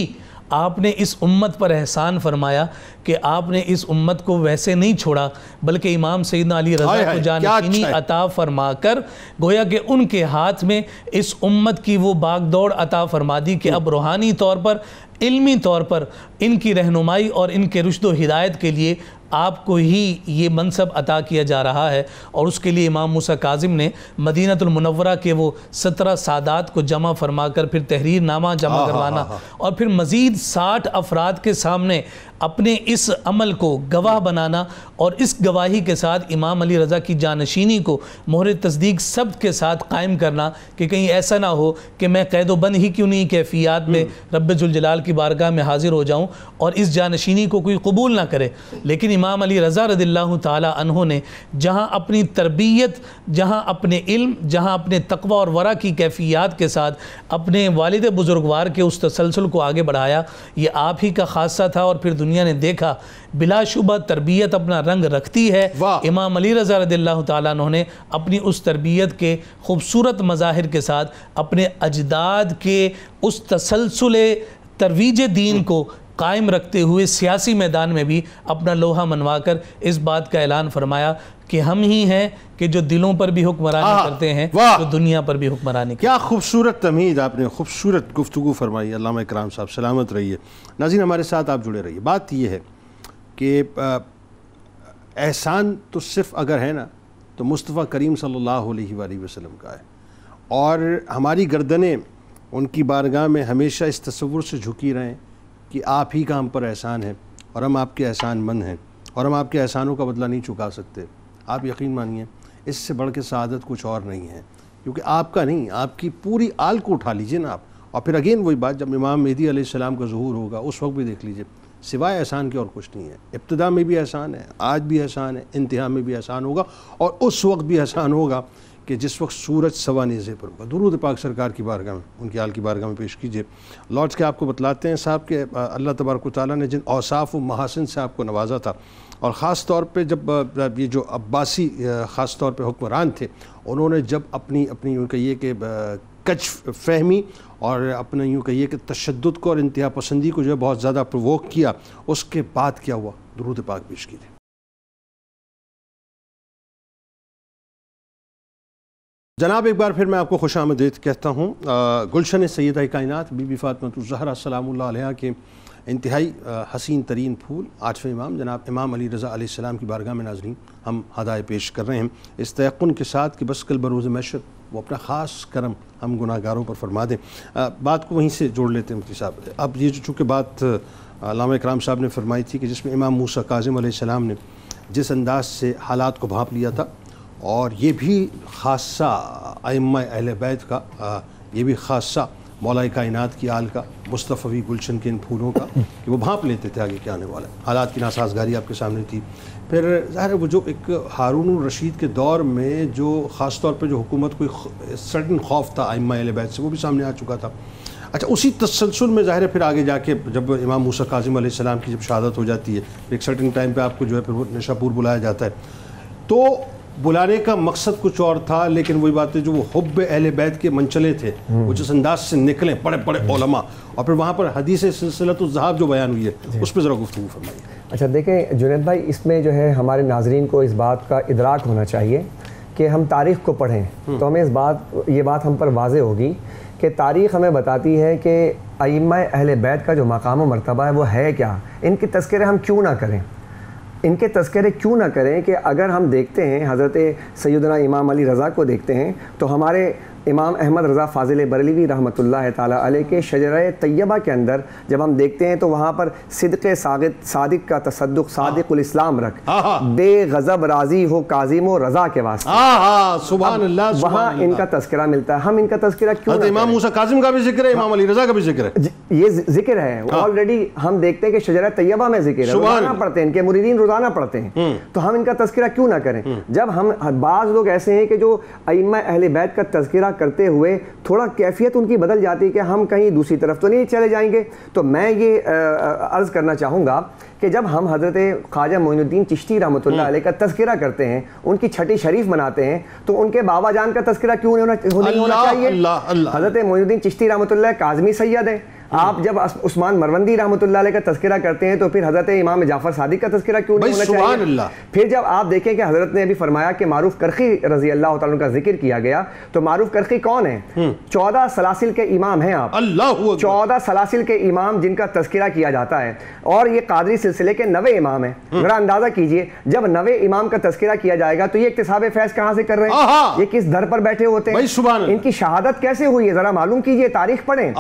आपने इस उम्मत पर एहसान फरमाया कि आपने इस उम्मत को वैसे नहीं छोड़ा बल्कि इमाम सैदना अली रजा को जानशीनी अच्छा अता फरमा कर गोया कि उनके हाथ में इस उम्मत की वो बागदौड़ अता फरमा दी कि अब रूहानी तौर पर इल्मी तौर पर इनकी रहनुमाई और इनके रुशद हिदायत के लिए आपको ही ये मनसब अता किया जा रहा है और उसके लिए इमाम मूसा काजिम ने मदीनतमनवरा के वो सत्रह सादात को जमा फरमा कर फिर तहरीर नामा जमा करवाना और फिर मज़ीद साठ अफराद के सामने अपने इस अमल को गवाह बनाना और इस गवाही के साथ इमाम अली रज़ा की जानशीनी को मोहर तस्दीक सब के साथ कायम करना कि कहीं ऐसा ना हो कि मैं कैद ही क्यों नहीं कैफियात में हम्म। रबाल की बारगाह में हाजिर हो जाऊँ और इस जानशीनी को कोई कबूल ना करे लेकिन इमाम अली रज़ा रदील्ला तहों ने जहाँ अपनी तरबियत जहाँ अपने इल्म जहाँ अपने तकवा और वरा की कैफियात के साथ अपने वालद बुज़ुर्गवार के उस तसलसल को आगे बढ़ाया ये आप ही का खादसा था और फिर दुनिया दुनिया ने देखा बिलाशुबा तरबियत अपना रंग रखती है इमाम अली रजा रद्ला तु ने अपनी उस तरबियत के खूबसूरत मज़ाहिर के साथ अपने अजदाद के उस तसलसल तरवीज दीन को कायम रखते हुए सियासी मैदान में भी अपना लोहा मनवा कर इस बात का ऐलान फरमाया कि हम ही हैं कि जो दिलों पर भी हुक्मरानी करते हैं जो दुनिया पर भी हुक्मरानी क्या खूबसूरत तमीज़ आपने खूबसूरत गुफ्तु फरमाई अल्लामा कराम साहब सलामत रहिए नाजीन हमारे साथ आप जुड़े रहिए बात यह है कि एहसान तो सिर्फ अगर है ना तो मुस्तफ़ा करीम सल्लल्लाहु अलैहि वसल्लम का है और हमारी गर्दनें उनकी बारगाह में हमेशा इस तस्वुर से झुकी रहें कि आप ही का हम पर एहसान है और हम आपके एहसान मंद हैं और हम आपके एहसानों का बदला नहीं चुका सकते आप यकीन मानिए इससे बढ़ के शहादत कुछ और नहीं है क्योंकि आपका नहीं आपकी पूरी आल को उठा लीजिए ना आप और फिर अगेन वही बात जब इमाम मेहदी आसमाम का जहूर होगा उस वक्त भी देख लीजिए सिवाय एहसान के और कुछ नहीं है इब्तदा में भी एहसान है आज भी एहसान है इंतहा में भी एहसान होगा और उस वक्त भी एहसान होगा कि जिस वक्त सूरज सवा नज़े पर होगा दुरूद पाक सरकार की बारगाह में उनकी आल की बारगाह में पेश कीजिए लॉर्ड्स के आपको बतलाते हैं साहब के अल्लाह तबारक ताली ने जिन औसाफ़ व महासिन से आपको नवाजा था और ख़ास तौर पे जब ये जो अब्बासी ख़ास तौर पे हुक्मरान थे उन्होंने जब अपनी अपनी यूँ कहिए कि कच फहमी और अपने यूँ कहिए कि तशद को और इंतहा पसंदी को जो है बहुत ज़्यादा प्रवोक किया उसके बाद क्या हुआ दरूद पाक पेश की थी जनाब एक बार फिर मैं आपको खुश आमदीद कहता हूँ गुलशन सैद कायनत बीबी फ़ातमत ज़हरा सलाम के इंतहाई हसीन तरीन फूल आठवें इमाम जनाब इमाम अली रज़ा आसमाम की बारगाह में नाजरीन हम हदाय पेश कर रहे हैं इस तयन के साथ कि बस कल बरोज़ मैशर वो अपना ख़ास करम हम गुनाहगारों पर फरमा दें बात को वहीं से जोड़ लेते हैं मुफ्ती साहब अब ये चूँकि बात अलामा इक्राम साहब ने फरमाई थी कि जिसमें इमाम मूसा काजम आसमाम ने जिस अंदाज से हालात को भाप लिया था और ये भी खासा अम अहल बैत का ये भी खासा मौला कायनत की आल का मुस्तफ़ी गुलशन के इन फूलों का कि वो भाँप लेते थे आगे के आने वाला हालात की नासाजगारी आपके सामने थी फिर ज़ाहिर वो जो एक हारून रशीद के दौर में जो ख़ास तौर पर जो हुकूमत कोई सडन खौफ था आइमा बैत से वो भी सामने आ चुका था अच्छा उसी तसलसल में ज़ाहिर है फिर आगे जाके जब इमाम मूसा काजिम सलाम की जब शहादत हो जाती है एक सर्टन टाइम पर आपको जो है फिर वो नशापुर बुलाया जाता है तो बुलाने का मकसद कुछ और था लेकिन वही बात है जो वो हब अहल बैत के मंचले थे हम्म। वो जिस अंदाज से निकले बड़े बड़े ओलमा और फिर वहाँ पर हदीस सिलसिला तो जहाब जो बयान हुई है उस पर ज़रा गुफ्तु फरमाइए अच्छा देखें जुनेद भाई इसमें जो है हमारे नाजरन को इस बात का इदराक होना चाहिए कि हम तारीख़ को पढ़ें हम्म। तो हमें इस बात ये बात हम पर वाज होगी कि तारीख़ हमें बताती है कि अम्मा अहल बैत का जो मकाम मरतबा है वो है क्या इनकी तस्करें हम क्यों ना करें इनके तस्करे क्यों ना करें कि अगर हम देखते हैं हज़रत सैदना इमाम अली रज़ा को देखते हैं तो हमारे इमाम अहमद रज़ा फ़ाजिल बरेलवी रहमत ताली के शजर तयबा के अंदर जब हम देखते हैं तो वहाँ पर सिदक सागत सादिक का तसद सादिकुलस्लाम रख हाँ, हाँ। बेगज़ब राज़ी हो काजिम व रज़ा के वास्ते हाँ, वहाँ इनका तस्करा मिलता है हम इनका तस्करा क्यों इमाम काजिम का भी जिक्र है इमाम अली रज़ा का भी जिक्र है ये जिक्र है ऑलरेडी हम देखते हैं कि शजर तय्यबा में जिक्र है रोज़ाना पढ़ते हैं इनके मुरीदीन रोज़ाना पढ़ते हैं हम्म। तो हम इनका तस्करा क्यों ना करें हम्म। जब हम बाज़ लोग ऐसे हैं कि जो अम अहल बैत का तस्करा चिंता करते हुए थोड़ा कैफियत उनकी बदल जाती है कि हम कहीं दूसरी तरफ तो नहीं चले जाएंगे तो मैं ये अर्ज़ करना चाहूँगा कि जब हम हज़रत ख्वाजा मोइनुद्दीन चिश्ती रहमत हम्म। का तस्करा करते हैं उनकी छठी शरीफ मनाते हैं तो उनके बाबा जान का तस्करा क्यों नहीं होना, होना चाहिए हज़रत मोइनुद्दीन चिश्ती रहमत काजमी सैद है आप जब उस्मान मरवंदी रहमत का तस्करा करते हैं तो फिर हजरत इमाम जाफर सादिक का तस्करा क्यों नहीं होना चाहिए फिर जब आप देखें कि हजरत ने अभी फरमाया कि मारूफ करखी रजी अल्लाह का जिक्र किया गया तो मारूफ करखी कौन है हम्म। चौदह सलासिल के इमाम हैं आप चौदह सलासिल के इमाम जिनका तस्करा किया जाता है और ये कादरी सिलसिले के नवे इमाम है हम्म। जरा अंदाजा कीजिए जब नवे इमाम का तस्करा किया जाएगा तो ये इकतसाब फैज कहाँ से कर रहे हैं ये किस धर पर बैठे होते हैं इनकी शहादत कैसे हुई है जरा मालूम कीजिए तारीख पढ़े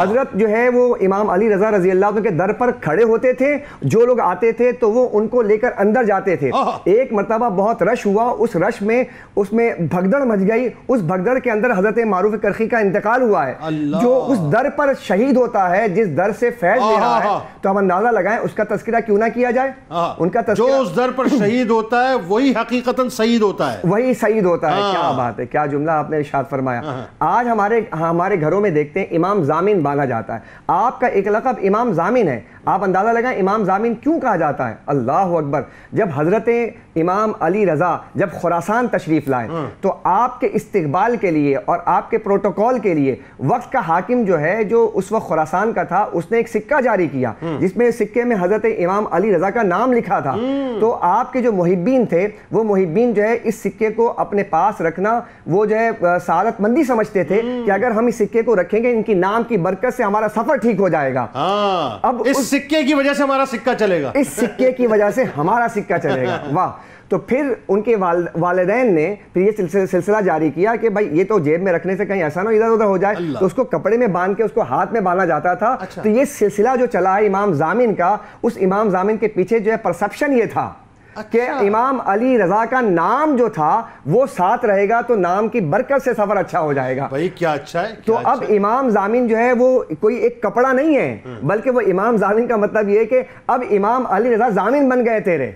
हजरत जो है है वो इमाम अली रजा रजी अल्लाह के दर पर खड़े होते थे जो लोग आते थे तो वो उनको लेकर अंदर जाते थे एक मरतबा बहुत रश हुआ उस रश में उसमें भगदड़ मच गई उस भगदड़ के अंदर हजरत मारूफ करखी का इंतकाल हुआ है जो उस दर पर शहीद होता है जिस दर से फैज ले रहा है तो हम अंदाजा लगाए उसका तस्करा क्यों ना किया जाए उनका जो उस दर पर (clears throat) शहीद होता है वही हकीकतन शहीद होता है वही शहीद होता है क्या बात है क्या जुमला आपने इशाद फरमाया आज हमारे हमारे घरों में देखते हैं इमाम जामिन बांधा जाता है आपका एक लकब इमाम जामिन है आप अंदाज़ा लगाएं इमाम जामिन क्यों कहा जाता है अल्लाह अकबर जब हज़रत इमाम अली रज़ा जब खुरासान तशरीफ़ लाए हाँ। तो आपके इस्तबाल के लिए और आपके प्रोटोकॉल के लिए वक्त का हाकिम जो है जो उस वक्त खुरासान का था उसने एक सिक्का जारी किया हाँ। जिसमें सिक्के में हज़रत इमाम अली रज़ा का नाम लिखा था हाँ। तो आपके जो मुहिबीन थे वो मुहिबीन जो है इस सिक्के को अपने पास रखना वो जो है सादतमंदी समझते थे कि अगर हम इस सिक्के को रखेंगे इनकी नाम की बरकत से हमारा सफर ठीक हो जाएगा हाँ। अब इस सिक्के की वजह से हमारा सिक्का चलेगा इस सिक्के की वजह से हमारा सिक्का चलेगा (laughs) वाह तो फिर उनके वाल, वालदेन ने फिर ये सिलसिला सिलसिला जारी किया कि भाई ये तो जेब में रखने से कहीं ऐसा ना इधर उधर हो जाए तो उसको कपड़े में बांध के उसको हाथ में बांधा जाता था अच्छा। तो ये सिलसिला जो चला है इमाम जामिन का उस इमाम जामिन के पीछे जो है परसेप्शन ये था कि अच्छा। इमाम अली रजा का नाम जो था वो साथ रहेगा तो नाम की बरकत से सफर अच्छा हो जाएगा भाई क्या अच्छा है तो क्या तो अच्छा अब है? इमाम जामिन जो है वो कोई एक कपड़ा नहीं है हम्म। बल्कि वो इमाम जामिन का मतलब ये कि अब इमाम अली रजा जामिन बन गए तेरे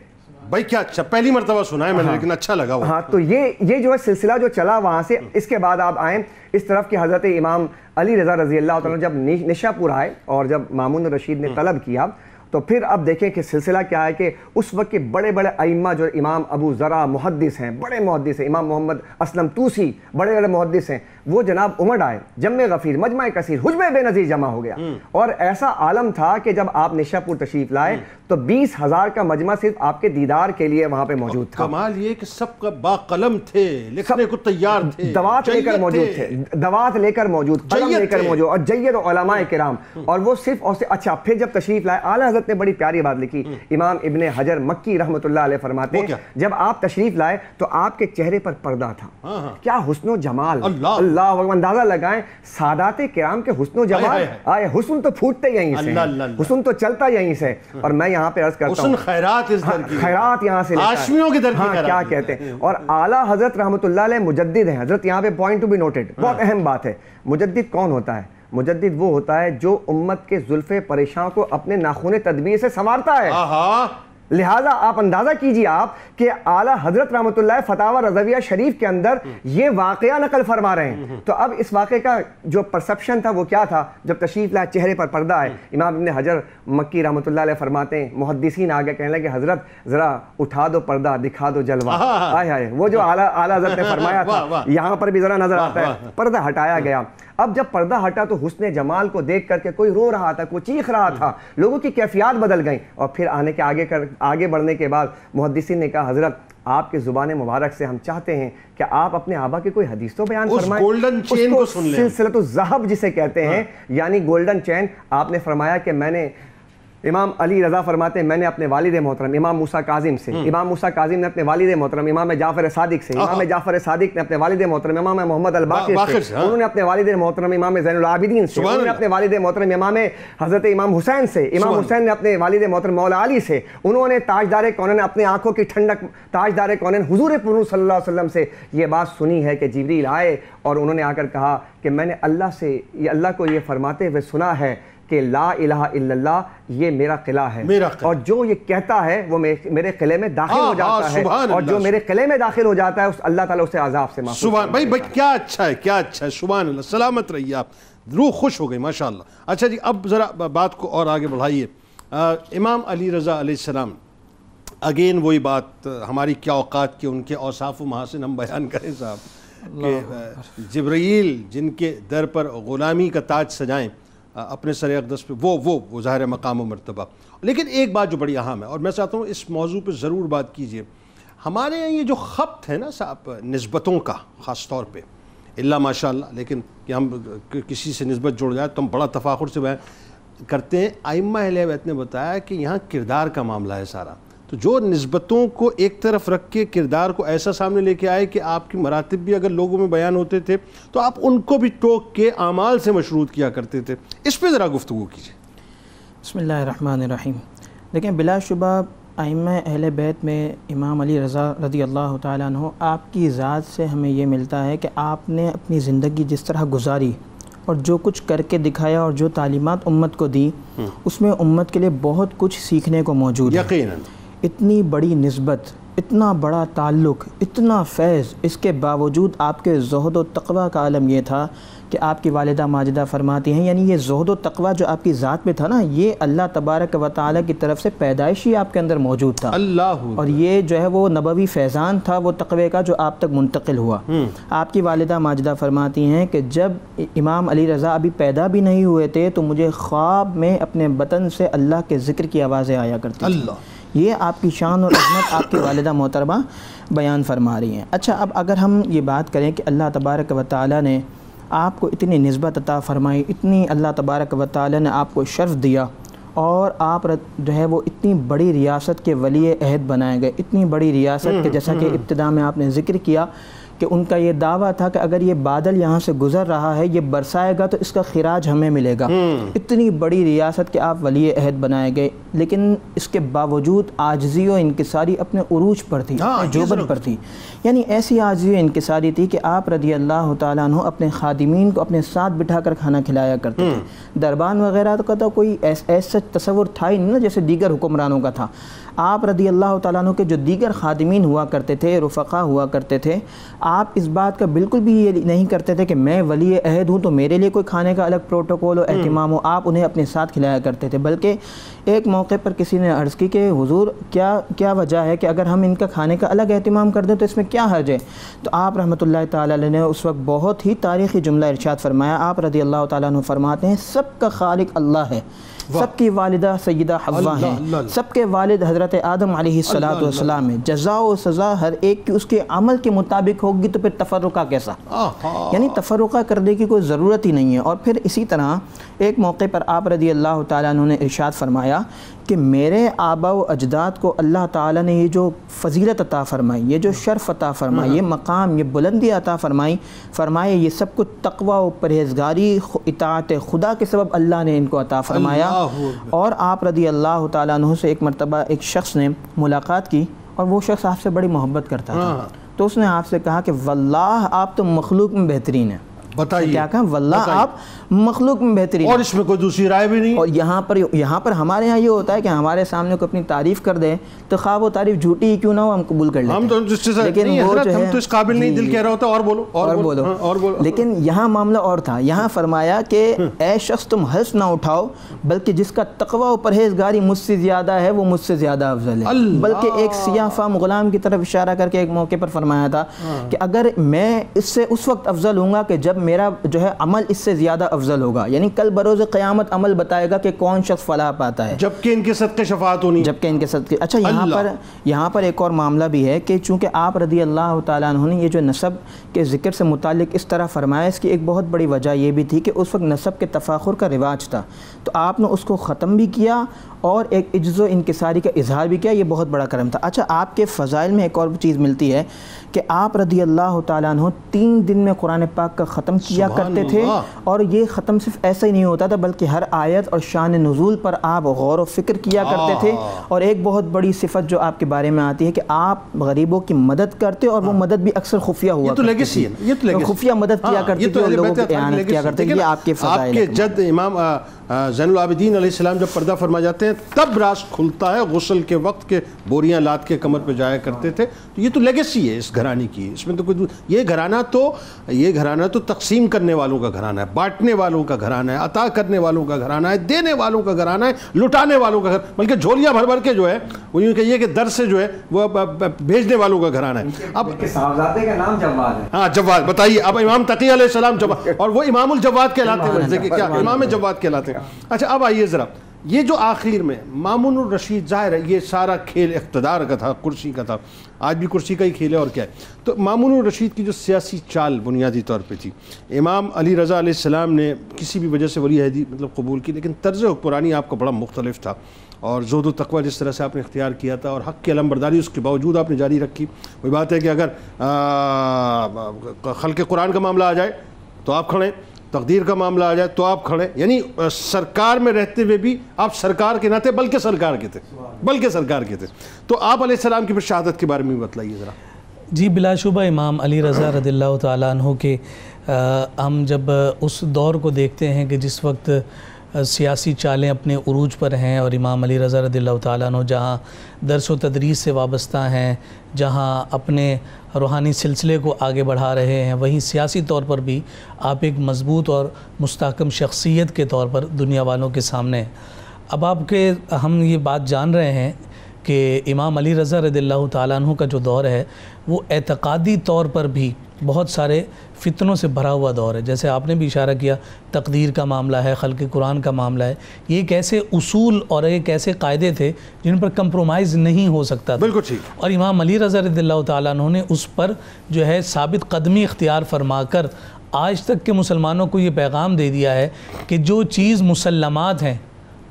भाई क्या अच्छा पहली मरतबा सुना है मैंने हाँ, लेकिन अच्छा लगा वो हाँ तो ये ये जो है सिलसिला जो चला वहां से हम्म। इसके बाद आप आए इस तरफ की हज़रत इमाम अली रजा रजी अल्लाह जब निशापुर आए और जब मामून रशीद ने हम्म। तलब किया तो फिर अब देखें कि सिलसिला क्या है कि उस वक्त के बड़े बड़े अइम्मा जो इमाम अबू ज़रा मुहदस हैं बड़े मुहदस हैं इमाम मोहम्मद असलम तूसी बड़े बड़े मुहदस हैं वो जनाब उमड़ आए जम गफीर मजमा कसीर हजम बेनजीर जमा हो गया हम्म। और ऐसा आलम था कि जब आप निशापुर तशरीफ लाए हम्म। तो बीस हजार का मजमा सिर्फ आपके दीदार के लिए वहां पे मौजूद था कमाल ये कि सब कलम थे लिखने को तैयार थे दवात लेकर मौजूद थे दवात लेकर मौजूद कलम लेकर मौजूद और जैद और कराम और वो सिर्फ और अच्छा फिर जब तशरीफ लाए आला हजरत ने बड़ी प्यारी बात लिखी हम्म। इमाम इबन हजर मक्की रहमत फरमाते जब आप तशरीफ लाए तो आपके चेहरे पर पर्दा था हाँ, हाँ। क्या हुसनो जमाल अल्लाह अंदाजा लगाएं सादात कराम के हुस्न जमाल आए हुस्न तो फूटते यहीं से हुस्न तो चलता यहीं से हाँ। और मैं यहाँ पे अर्ज करता हूँ हाँ, खैरात यहाँ से हाँ, क्या कहते हैं और आला हजरत रहमत मुजद है हजरत यहाँ पे पॉइंट टू बी नोटेड बहुत अहम बात है मुजद कौन होता है मुजद वो होता है जो उम्मत के जुल्फ़े परेशान को अपने नाखून तदबीर से संवारता है लिहाजा आप अंदाज़ा कीजिए आप कि आला हजरत रहमत फतावा रजविया शरीफ के अंदर ये वाक़ नकल फरमा रहे हैं हम्म। तो अब इस वाक़े का जो परसेप्शन था वो क्या था जब तशरीफ लाए चेहरे पर पर्दा आए हम्म। इमाम इबन हजर मक्की रहमत फरमाते हैं मुहदसिन आगे कहने लगे हजरत ज़रा उठा दो पर्दा दिखा दो जलवा आए आए वो जो आला आला हजरत ने (laughs) फरमाया था यहाँ पर भी ज़रा नज़र आता है पर्दा हटाया हम्म। गया अब जब पर्दा हटा तो हुसन जमाल को देख करके कोई रो रहा था कोई चीख रहा था लोगों की कैफियत बदल गई और फिर आने के आगे कर आगे बढ़ने के बाद मुहदसिन ने कहा हजरत आपके जुबान मुबारक से हम चाहते हैं कि आप अपने आबा के कोई हदीस तो बयान फरमाए गोल्डन चेन को सुन सिलसिला तो जहब जिसे कहते हैं हाँ। यानी गोल्डन चैन आपने फरमाया कि मैंने इमाम अली रज़ा फरमाते हैं मैंने अपने वालिद मोहतरम इमाम मूसा काजिम से हम्म। इमाम मूसा काजिम ने अपने वालिद मोहतरम इमाम जाफर सादिक से इमाम जाफर सदक ने अपने वालिद मोहतरम इमाम मोहम्मद अलबा से हाँ। उन्होंने अपने वालिद मोहतरम इमाम जैनआबिदीन से उन्होंने अपने वालिद मोहतरम इमाम हज़रत इमाम हुसैन से इमाम हुसैन ने अपने वालिद मोहतरम मौला अली से उन्होंने ताजदार कौन अपने आंखों की ठंडक ताजदार कौन हजूर पुरू सल्ला से ये बात सुनी है कि जबरील आए और उन्होंने आकर कहा कि मैंने अल्लाह से अल्लाह को ये फरमाते हुए सुना है कि ला इला ये मेरा किला है मेरा और जो ये कहता है वो मेरे किले में दाखिल हाँ, हो हाँ, जाता है और जो मेरे किले में दाखिल हो जाता है उस अल्लाह ताला उसे अजाब से सुबह भाई भाई क्या अच्छा है क्या अच्छा है सुबह सलामत रहिए आप रूह खुश हो गई माशा अच्छा जी अब ज़रा बात को और आगे बढ़ाइए इमाम अली रज़ा आसमाम अगेन वही बात हमारी क्या औकात के उनके औसाफ़ महासिन हम बयान करें साहब जबरील जिनके दर पर ग़ुलामी का ताज सजाएं अपने सर अकदस पे वो वो वो ज़ाहिर मकाम व मरतबा लेकिन एक बात जो बड़ी अहम है और मैं चाहता हूँ इस मौजू पर ज़रूर बात कीजिए हमारे यहाँ ये जो खपत है ना साहब नस्बतों का ख़ास तौर पर अल्ला माशा लेकिन कि हम किसी से नस्बत जुड़ जाए तो हम बड़ा तफाखुर से बयान करते हैं आइमा अहल ने बताया कि यहाँ किरदार का मामला है सारा तो जो नस्बतों को एक तरफ रख के किरदार को ऐसा सामने लेके आए कि आपकी मरातब भी अगर लोगों में बयान होते थे तो आप उनको भी टोक के आमाल से मशरूत किया करते थे इस पर ज़रा गुफ्तु कीजिए बसमीम देखें बिलाशुबा आइम अहल बैत में इमाम अली रज़ा रदी अल्लाह तु आपकी ज़ात से हमें ये मिलता है कि आपने अपनी ज़िंदगी जिस तरह गुजारी और जो कुछ करके दिखाया और जो तालीमत उम्मत को दी हम्म। उसमें उम्मत के लिए बहुत कुछ सीखने को मौजूद है इतनी बड़ी नस्बत इतना बड़ा ताल्लुक़ इतना फैज़ इसके बावजूद आपके जहद व तकवा का आलम यह था कि आपकी वालदा माजदा फरमाती हैं यानी ये जहद व तकवा जो आपकी ज़ात में था ना ये अल्लाह तबारक व ताल की तरफ से पैदाइश ही आपके अंदर मौजूद था अल्लाह और ये जो है वो नबवी फैज़ान था वो तकवे का जो आप तक मुंतकिल हुआ हम्म। आपकी वालदा माजदा फरमाती हैं कि जब इमाम अली रज़ा अभी पैदा भी नहीं हुए थे तो मुझे ख्वाब में अपने बतन से अल्लाह के ज़िक्र की आवाज़ें आया करती अल्लाह ये आपकी शान और अहमत आपकी वालदा मोहतरमा बयान फरमा रही हैं अच्छा अब अगर हम ये बात करें कि अल्लाह तबारक व ताली ने आपको इतनी नस्बत अता फ़रमाई इतनी अल्लाह तबारक व ताली ने आपको शर्फ दिया और आप जो है वो इतनी बड़ी रियासत के वली अहद बनाए गए इतनी बड़ी रियासत के हम्म, जैसा कि हम्म। इब्तदा में आपने ज़िक्र किया कि उनका ये दावा था कि अगर ये बादल यहाँ से गुजर रहा है ये बरसाएगा तो इसका खराज हमें मिलेगा हम्म। इतनी बड़ी रियासत के आप वली अहद बनाए गए लेकिन इसके बावजूद आजजी व इनकसारी अपने अरूज पर थी हाँ, जोबन पर थी यानी ऐसी आजजी व इनकसारी थी कि आप रदी अल्लाह तु अपने खादिमीन को अपने साथ बिठा कर खाना खिलाया करते थे हम्म। दरबान वगैरह का तो कोई ऐसा तस्वुर था ही नहीं ना जैसे दीगर हुक्मरानों का था आप रदी अल्लाह तु के जो दीगर खादमीन हुआ करते थे रफ़ा हुआ करते थे आप इस बात का बिल्कुल भी ये नहीं करते थे कि मैं वली अहद हूँ तो मेरे लिए कोई खाने का अलग प्रोटोकॉल और अहतमाम हम्म। हो आप उन्हें अपने साथ खिलाया करते थे बल्कि एक मौके पर किसी ने अर्ज़ की कि हुजूर क्या क्या वजह है कि अगर हम इनका खाने का अलग अहतमाम कर दें तो इसमें क्या हर्ज है तो आप रहमत ताली ने उस वक्त बहुत ही तारीख़ी जुमला इर्शाद फरमाया आप रदी अल्लाह तु फरमाते हैं सब का खालिक अल्लाह है सबकी वालदा सैदा हवा हैं सबके वालद हज़रत आदम सलाम है जजा व सज़ा हर एक की उसके अमल के मुताबिक होगी तो फिर तफरुका कैसा यानी तफरुका करने की कोई ज़रूरत ही नहीं है और फिर इसी तरह एक मौके पर आप रदी अल्लाह तुमने इर्शाद फरमाया कि मेरे आबा व अजदाद को अल्लाह ताला ने ये जो फजीलत अता फ़रमाई ये जो शर्फ अता फ़रमाई हाँ। ये मकाम ये बुलंदी अता फ़रमाई फ़रमाए ये सब कुछ तकवा व परहेजगारी इतात खुदा के सबब अल्लाह ने इनको अता फ़रमाया और आप रदी अल्लाह तु से एक मरतबा एक शख्स ने मुलाकात की और वो शख्स आपसे बड़ी मोहब्बत करता था हाँ। तो उसने आपसे कहा कि वल्लाह आप तो मखलूक में बेहतरीन है बताइए क्या कहा वल्ला आप मखलूक में बेहतरीन और इसमें कोई दूसरी राय भी नहीं और यहाँ पर यहाँ पर हमारे यहाँ ये होता है कि हमारे सामने को अपनी तारीफ कर दे तो खा वो तारीफ झूठी ही क्यों ना हो हम कबूल कर तो लेकिन लेकिन यहाँ मामला और था यहाँ फरमाया कि हम्म। ए शख्स तुम हंस ना उठाओ बल्कि जिसका तकवा और परहेजगारी मुझसे ज़्यादा है वो मुझसे ज़्यादा अफजल है बल्कि एक सियाफाम गुलाम की तरफ इशारा करके एक मौके पर फरमाया था हाँ। कि अगर मैं इससे उस वक्त अफजल हूँ कि जब मेरा जो है अमल इससे ज़्यादा अफजल होगा यानी कल बरोज़ क़्यामत अमल बताएगा कि कौन शख्स फलाह पाता है जबकि इनके सदक़े शफात होनी जबकि इनके सदक़े अच्छा यहाँ पर यहाँ पर एक और मामला भी है कि चूंकि आप रदी अल्लाह तु ने ये जो नसब के ज़िक्र से मुतल इस तरह फरमाया इसकी एक बहुत बड़ी वजह यह भी थी कि उस वक्त नसब के तफाखुर का रिवाज था तो आपने उसको ख़त्म भी किया और एक इज्ज़ो इनकसारी का इजहार भी किया ये बहुत बड़ा करम था अच्छा आपके फ़ज़ाइल में एक और चीज़ मिलती है कि आप रदी अल्लाह तु तीन दिन में कुरान पाक का ख़त्म ख़त्म किया करते थे और ये ख़त्म सिर्फ ऐसा ही नहीं होता था बल्कि हर आयत और शान नज़ूल पर आप गौर व फिक्र किया करते थे हाँ। और एक बहुत बड़ी सिफत जो आपके बारे में आती है कि आप गरीबों की मदद करते और वो हाँ। मदद भी अक्सर खुफिया हुआ तो, तो खुफिया मदद किया हाँ, तो करते थे लोगों को किया करते थे आपके जद इमाम जैनलाबिदीन आसमाम जब पर्दा फरमा जाते हैं तब रास खुलता है गसल के वक्त के बोरियाँ लाद के कमर पर जाया करते थे तो ये तो लेगेसी है इस घरानी की इसमें तो कुछ ये घराना तो ये घराना तो तकसीम करने वालों का घराना है बांटने वालों का घराना है अता करने वालों का घराना है देने वालों का घराना है लुटाने वालों का घर बल्कि झोलियाँ भर भर के जो है वो यूँ कहिए कि दर से जो है वो भेजने वालों का घराना है अब नाम जवाद हाँ जवाद बताइए अब इमाम तकी सलाम जवाब और वो इमाम जवाद कहलाते हैं क्या इमाम जवाद कहलाते हैं अच्छा अब आइए ज़रा ये जो आखिर में मामून रशीद ज़ाहिर है ये सारा खेल इकतदार का था कुर्सी का था आज भी कुर्सी का ही खेल है और क्या है तो मामून रशीद की जो सियासी चाल बुनियादी तौर पे थी इमाम अली रज़ा सलाम ने किसी भी वजह से वली हदी मतलब कबूल की लेकिन तर्ज हुक्मरानी आपका बड़ा मुख्तलिफ था और जोद तकवा जिस तरह से आपने इख्तियार किया था और हक़ की अलमबरदारी उसके बावजूद आपने जारी रखी वही बात है कि अगर खल के कुरान का मामला आ जाए तो आप खड़े तकदीर का मामला आ जाए तो आप खड़े यानी सरकार में रहते हुए भी आप सरकार के ना थे बल्कि सरकार के थे बल्कि सरकार के थे तो आप सलाम की फिर शहादत के बारे में बतलाइए ज़रा जी बिलाशुबा इमाम अली रज़ा रदिल्ला तु के हम जब उस दौर को देखते हैं कि जिस वक्त सियासी चालें अपने अरूज पर हैं और इमाम अली रज़ा रदिल्ला तु जहाँ दरस व तदरीस से वाबस्ता हैं जहाँ अपने रूहानी सिलसिले को आगे बढ़ा रहे हैं वहीं सियासी तौर पर भी आप एक मज़बूत और मस्तकम शख्सियत के तौर पर दुनिया वालों के सामने अब आपके हम ये बात जान रहे हैं कि इमाम अली रज़ा रदिल्ला तु का जो दौर है वो एतक़ादी तौर पर भी बहुत सारे फितनों से भरा हुआ दौर है जैसे आपने भी इशारा किया तकदीर का मामला है खल के कुरान का मामला है ये कैसे उसूल और ये कैसे कायदे थे जिन पर कंप्रोमाइज़ नहीं हो सकता बिल्कुल ठीक और इमाम अली रज़ा तु ने उस पर जो है साबित कदमी इख्तियार फरमा कर आज तक के मुसलमानों को ये पैगाम दे दिया है कि जो चीज़ मुसलमत हैं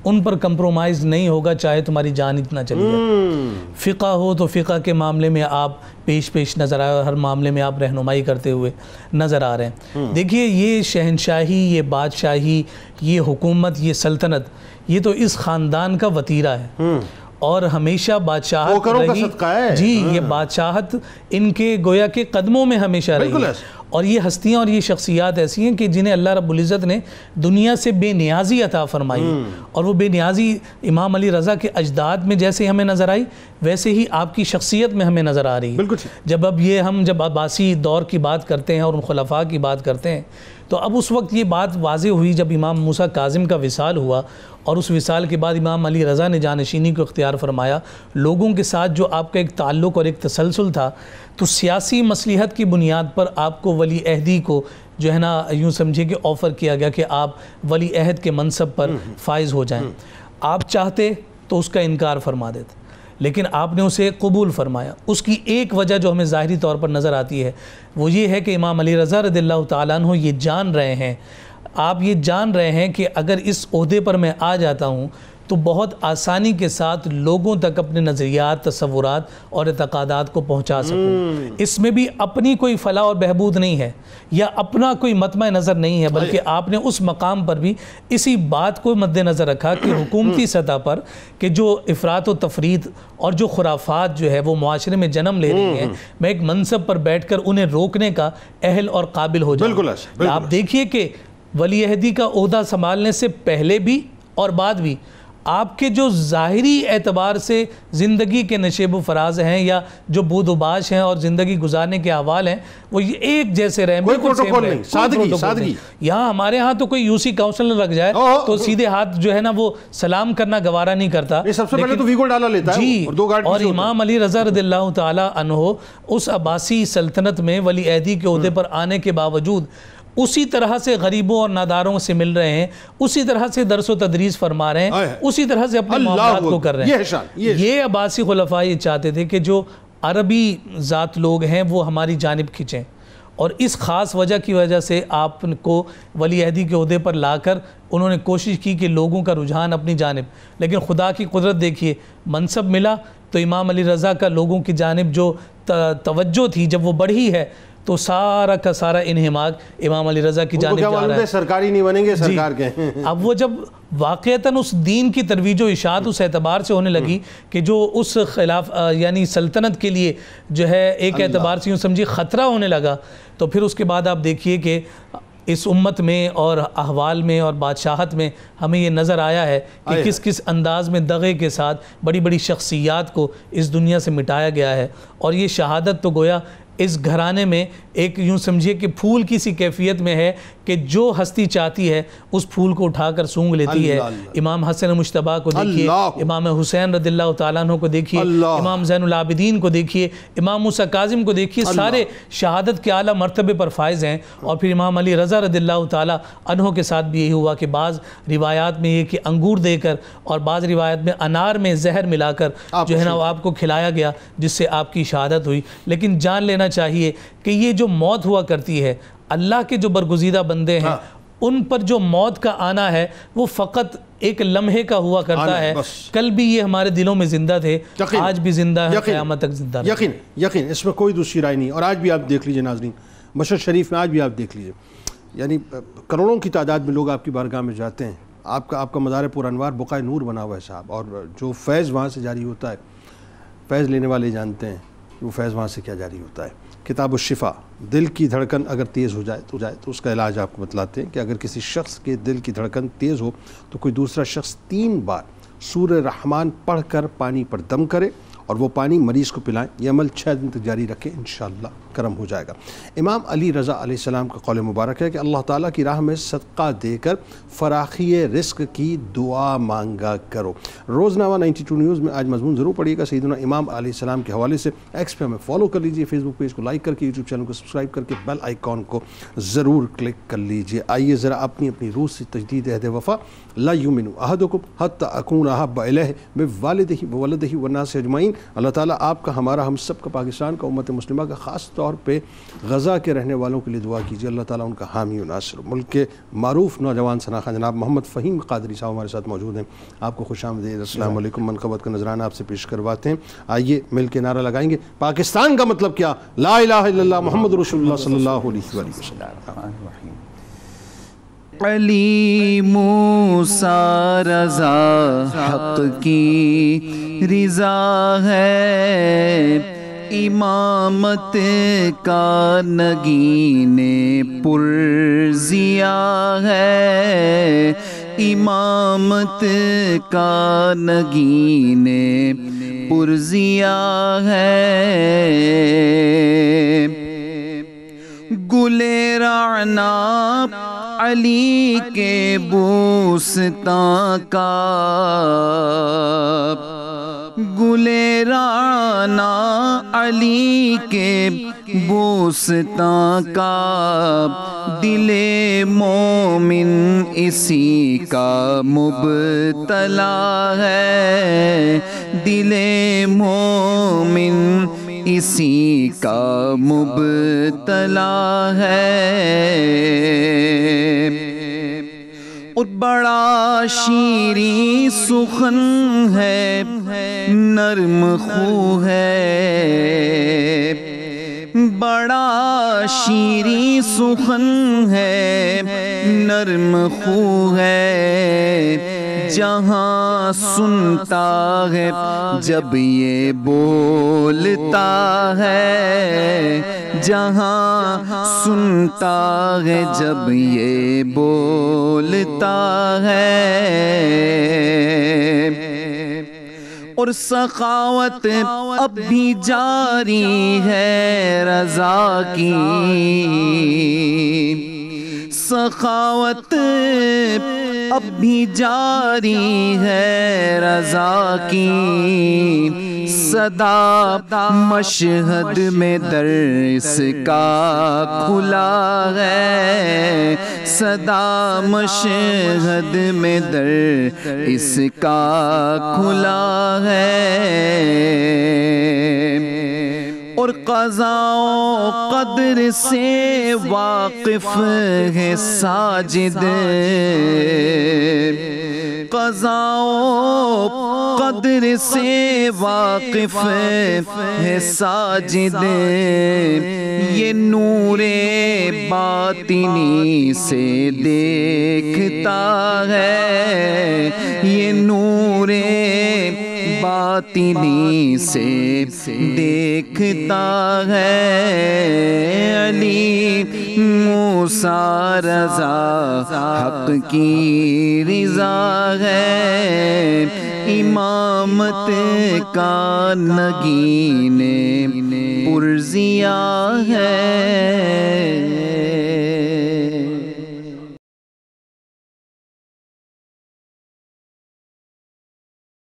उन पर कंप्रोमाइज़ नहीं होगा चाहे तुम्हारी जान इतना चली जाए हम्म। फ़िका हो तो फ़िका के मामले में आप पेश पेश नज़र आए और हर मामले में आप रहनुमाई करते हुए नज़र आ रहे हैं हम्म। देखिए ये शहनशाही ये बादशाही ये हुकूमत ये सल्तनत ये तो इस ख़ानदान का वतीरा है हम्म। और हमेशा बादशाहत रही जी ये बादशाहत इनके गोया के कदमों में हमेशा रही है और ये हस्तियाँ और ये शख्सियात ऐसी हैं कि जिन्हें अल्लाह रब्ज़त ने दुनिया से बेनियाजी अता फ़रमाई हम्म। और वो बेनियाजी इमाम अली रज़ा के अजदाद में जैसे हमें नज़र आई वैसे ही आपकी शख्सियत में हमें नज़र आ रही है बिल्कुल जब अब ये हम जब अब्बासी दौर की बात करते हैं और उन खलफा की बात करते हैं तो अब उस वक्त ये बात वाज हुई जब इमाम मूसा काजिम का विसाल हुआ और उस विसाल के बाद इमाम अली रज़ा ने जानशीनी को इख्तियार फरमाया लोगों के साथ जो आपका एक ताल्लुक़ और एक तसलसल था तो सियासी मसलहत की बुनियाद पर आपको वली अहदी को जो है ना यूँ समझिए कि ऑफ़र किया गया कि आप वली अहद के मनसब पर हम्म, हम्म। फायज़ हो जाएँ हम्म। आप चाहते तो उसका इनकार फरमा देते लेकिन आपने उसे कबूल फरमाया उसकी एक वजह जो हमें ज़ाहरी तौर पर नज़र आती है वो ये है कि इमाम अली रज़ा रदील्ला तु ये जान रहे हैं आप ये जान रहे हैं कि अगर इस अहदे पर मैं आ जाता हूँ तो बहुत आसानी के साथ लोगों तक अपने नज़रियात तस्वूर और इतकदात को पहुँचा सकूँ हम्म। इसमें भी अपनी कोई फलाह और बहबूद नहीं है या अपना कोई मतम नज़र नहीं है बल्कि आपने उस मकाम पर भी इसी बात को मद्दनज़र रखा कि हुकूमती हम्म। सतह पर कि जो अफरात व तफरीद और जो खुराफात जो है वो माशरे में जन्म ले रही हैं हम्म। मैं एक मनसब पर बैठ कर उन्हें रोकने का अहल और काबिल हो जाए आप देखिए कि वली अहदी का अहदा संभालने से पहले भी और बाद भी आपके जो ज़ाहरी एतबार से ज़िंदगी के नशेब फराज हैं या जो बूदोबाश हैं और ज़िंदगी गुजारने के अहवाल हैं वो ये एक जैसे रहें कोई नहीं सादगी सादगी यहाँ हमारे यहाँ तो कोई यूसी काउंसलर लग जाए तो सीधे हाथ जो है ना वो सलाम करना गवारा नहीं करता सबसे पहले तो वीगो डाला लेता जी और, और इमाम अली रजा रदिल्ला तहो उस अब्बासी सल्तनत में वली अहदी के अहदे हम्म। पर आने के बावजूद उसी तरह से गरीबों और नादारों से मिल रहे हैं उसी तरह से दरसो तदरीज तदरीस फरमा रहे हैं उसी तरह से अपने मामला को कर रहे हैं ये, ये अबासी खलफा ये चाहते थे कि जो अरबी ज़ात लोग हैं वो हमारी जानब खींचें और इस ख़ास वजह की वजह से आपको वली अहदी के अहदे पर लाकर उन्होंने कोशिश की कि लोगों का रुझान अपनी जानब लेकिन खुदा की कुदरत देखिए मनसब मिला तो इमाम अली रज़ा का लोगों की जानब जो तवज्जो थी जब वो बढ़ी है तो सारा का सारा इनहमाक इमाम अली रजा की जानब जा रहा है सरकारी नहीं बनेंगे सरकार के अब वो जब वाक़ता उस दीन की तरवीज इशात उस एतबार से होने लगी कि जो उस खिलाफ यानी सल्तनत के लिए जो है एक एतबार से यूँ समझिए ख़तरा होने लगा तो फिर उसके बाद आप देखिए कि इस उम्मत में और अहवाल में और बादशाहत में हमें ये नज़र आया है कि किस किस अंदाज में दगे के साथ बड़ी बड़ी शख्सियात को इस दुनिया से मिटाया गया है और ये शहादत तो गोया इस घराने में एक यूँ समझिए कि फूल की सी कैफियत में है कि जो हस्ती चाहती है उस फूल को उठाकर सूंघ लेती है इमाम हसन मुशतबा को देखिए इमाम हुसैन रदिल्ला तु को देखिए इमाम जैनलाबिदीन को देखिए इमाम मूसा काजिम को देखिए सारे शहादत के आला मरतबे पर फायज़ हैं और फिर इमाम अली रज़ा रदिल्ला तहों के साथ भी यही हुआ कि बाज़ रिवायात में ये कि अंगूर देकर और बाज़ रिवायात में अनार में जहर मिलाकर जो है ना वो आपको खिलाया गया जिससे आपकी शहादत हुई लेकिन जान लेना चाहिए कि ये जो मौत हुआ करती है अल्लाह के जो बरगुजीदा बंदे हैं हाँ। उन पर जो मौत का आना है वो फ़कत एक लम्हे का हुआ करता है कल भी ये हमारे दिलों में ज़िंदा थे आज भी ज़िंदा है क़्यामत तक ज़िंदा यकीन यकीन इसमें कोई दूसरी राय नहीं और आज भी आप देख लीजिए नाजरीन मशर शरीफ में आज भी आप देख लीजिए यानी करोड़ों की तादाद में लोग आपकी बारगाह में जाते हैं आपका आपका मदार पुरानवार बुकाय नूर बना हुआ है साहब और जो फैज़ वहाँ से जारी होता है फैज़ लेने वाले जानते हैं वो फैज़ वहाँ से क्या जारी होता है किताब शिफा दिल की धड़कन अगर तेज़ हो जाए तो जाए तो उसका इलाज आपको बतलाते हैं कि अगर किसी शख्स के दिल की धड़कन तेज़ हो तो कोई दूसरा शख्स तीन बार सूर रहमान पढ़ कर पानी पर दम करे और वो पानी मरीज़ को पिलाएं यह अमल छः दिन तक जारी रखें इन करम हो जाएगा इमाम अली रज़ा आसमाम का कौल मुबारक है कि अल्लाह ताला की राह में सदका देकर फराखी रिस्क की दुआ मांगा करो रोज़नामा 92 न्यूज़ में आज मजमून ज़रूर पढ़िएगा सईदना इमाम सलाम के हवाले से एक्स पे हमें फॉलो कर लीजिए फेसबुक पेज को लाइक करके यूट्यूब चैनल को सब्सक्राइब करके बेल आइकॉन को ज़रूर क्लिक कर लीजिए आइए ज़रा अपनी अपनी रूह से तजदीद अहद वफ़ा ला युमिन अहद को हत अकून अहब में वालद ही वलद ही वना से अजमाइन अल्लाह ताली आपका हमारा हम सब का पाकिस्तान का उम्मत मुस्लिम का खास तौर पर गज़ा के रहने वालों के लिए दुआ कीजिए अल्लाह ताली उनका हामी नासर मुल्क के मरूफ नौजवान सनाखा जनाब मोहम्मद फ़हीम कादरी साहब हमारे साथ मौजूद हैं आपको खुश आमदीम मनकबत का नजराना आपसे पेश करवाते हैं आइए मिल के नारा लगाएंगे पाकिस्तान का मतलब क्या ला मोहम्मद रसोल अली मूसा रजा हक की रिजा है इमामत का नगीने पुरजिया है इमामत का नगीने पुरजिया है गुले राना अली के बूसता का गुलेराना अली के बोसता का दिले मोमिन इसी का मुबतला है दिले मोमिन इसी का मुबतला है बड़ा शीरी सुखन है नर्म खू है बड़ा शीरी सुखन है नर्म खू है जहाँ सुनता है जब ये बोलता है जहाँ सुनता है जब ये बोलता है और सखावत अब भी जारी है रजा की सखावत अब भी जारी है रजा की सदा मशहद में दर्स का खुला है सदा मशहद में दर इसका खुला है और कजाओ कदर से वाकिफ है साजिद कजाओ कदर से वाकिफ है साजिद ये नूरे बातिनी से देखता है ये नूरे बातिनी से देखता है अली मूसा रजा हक की रिजा है इमामत का नगीने पुरजिया है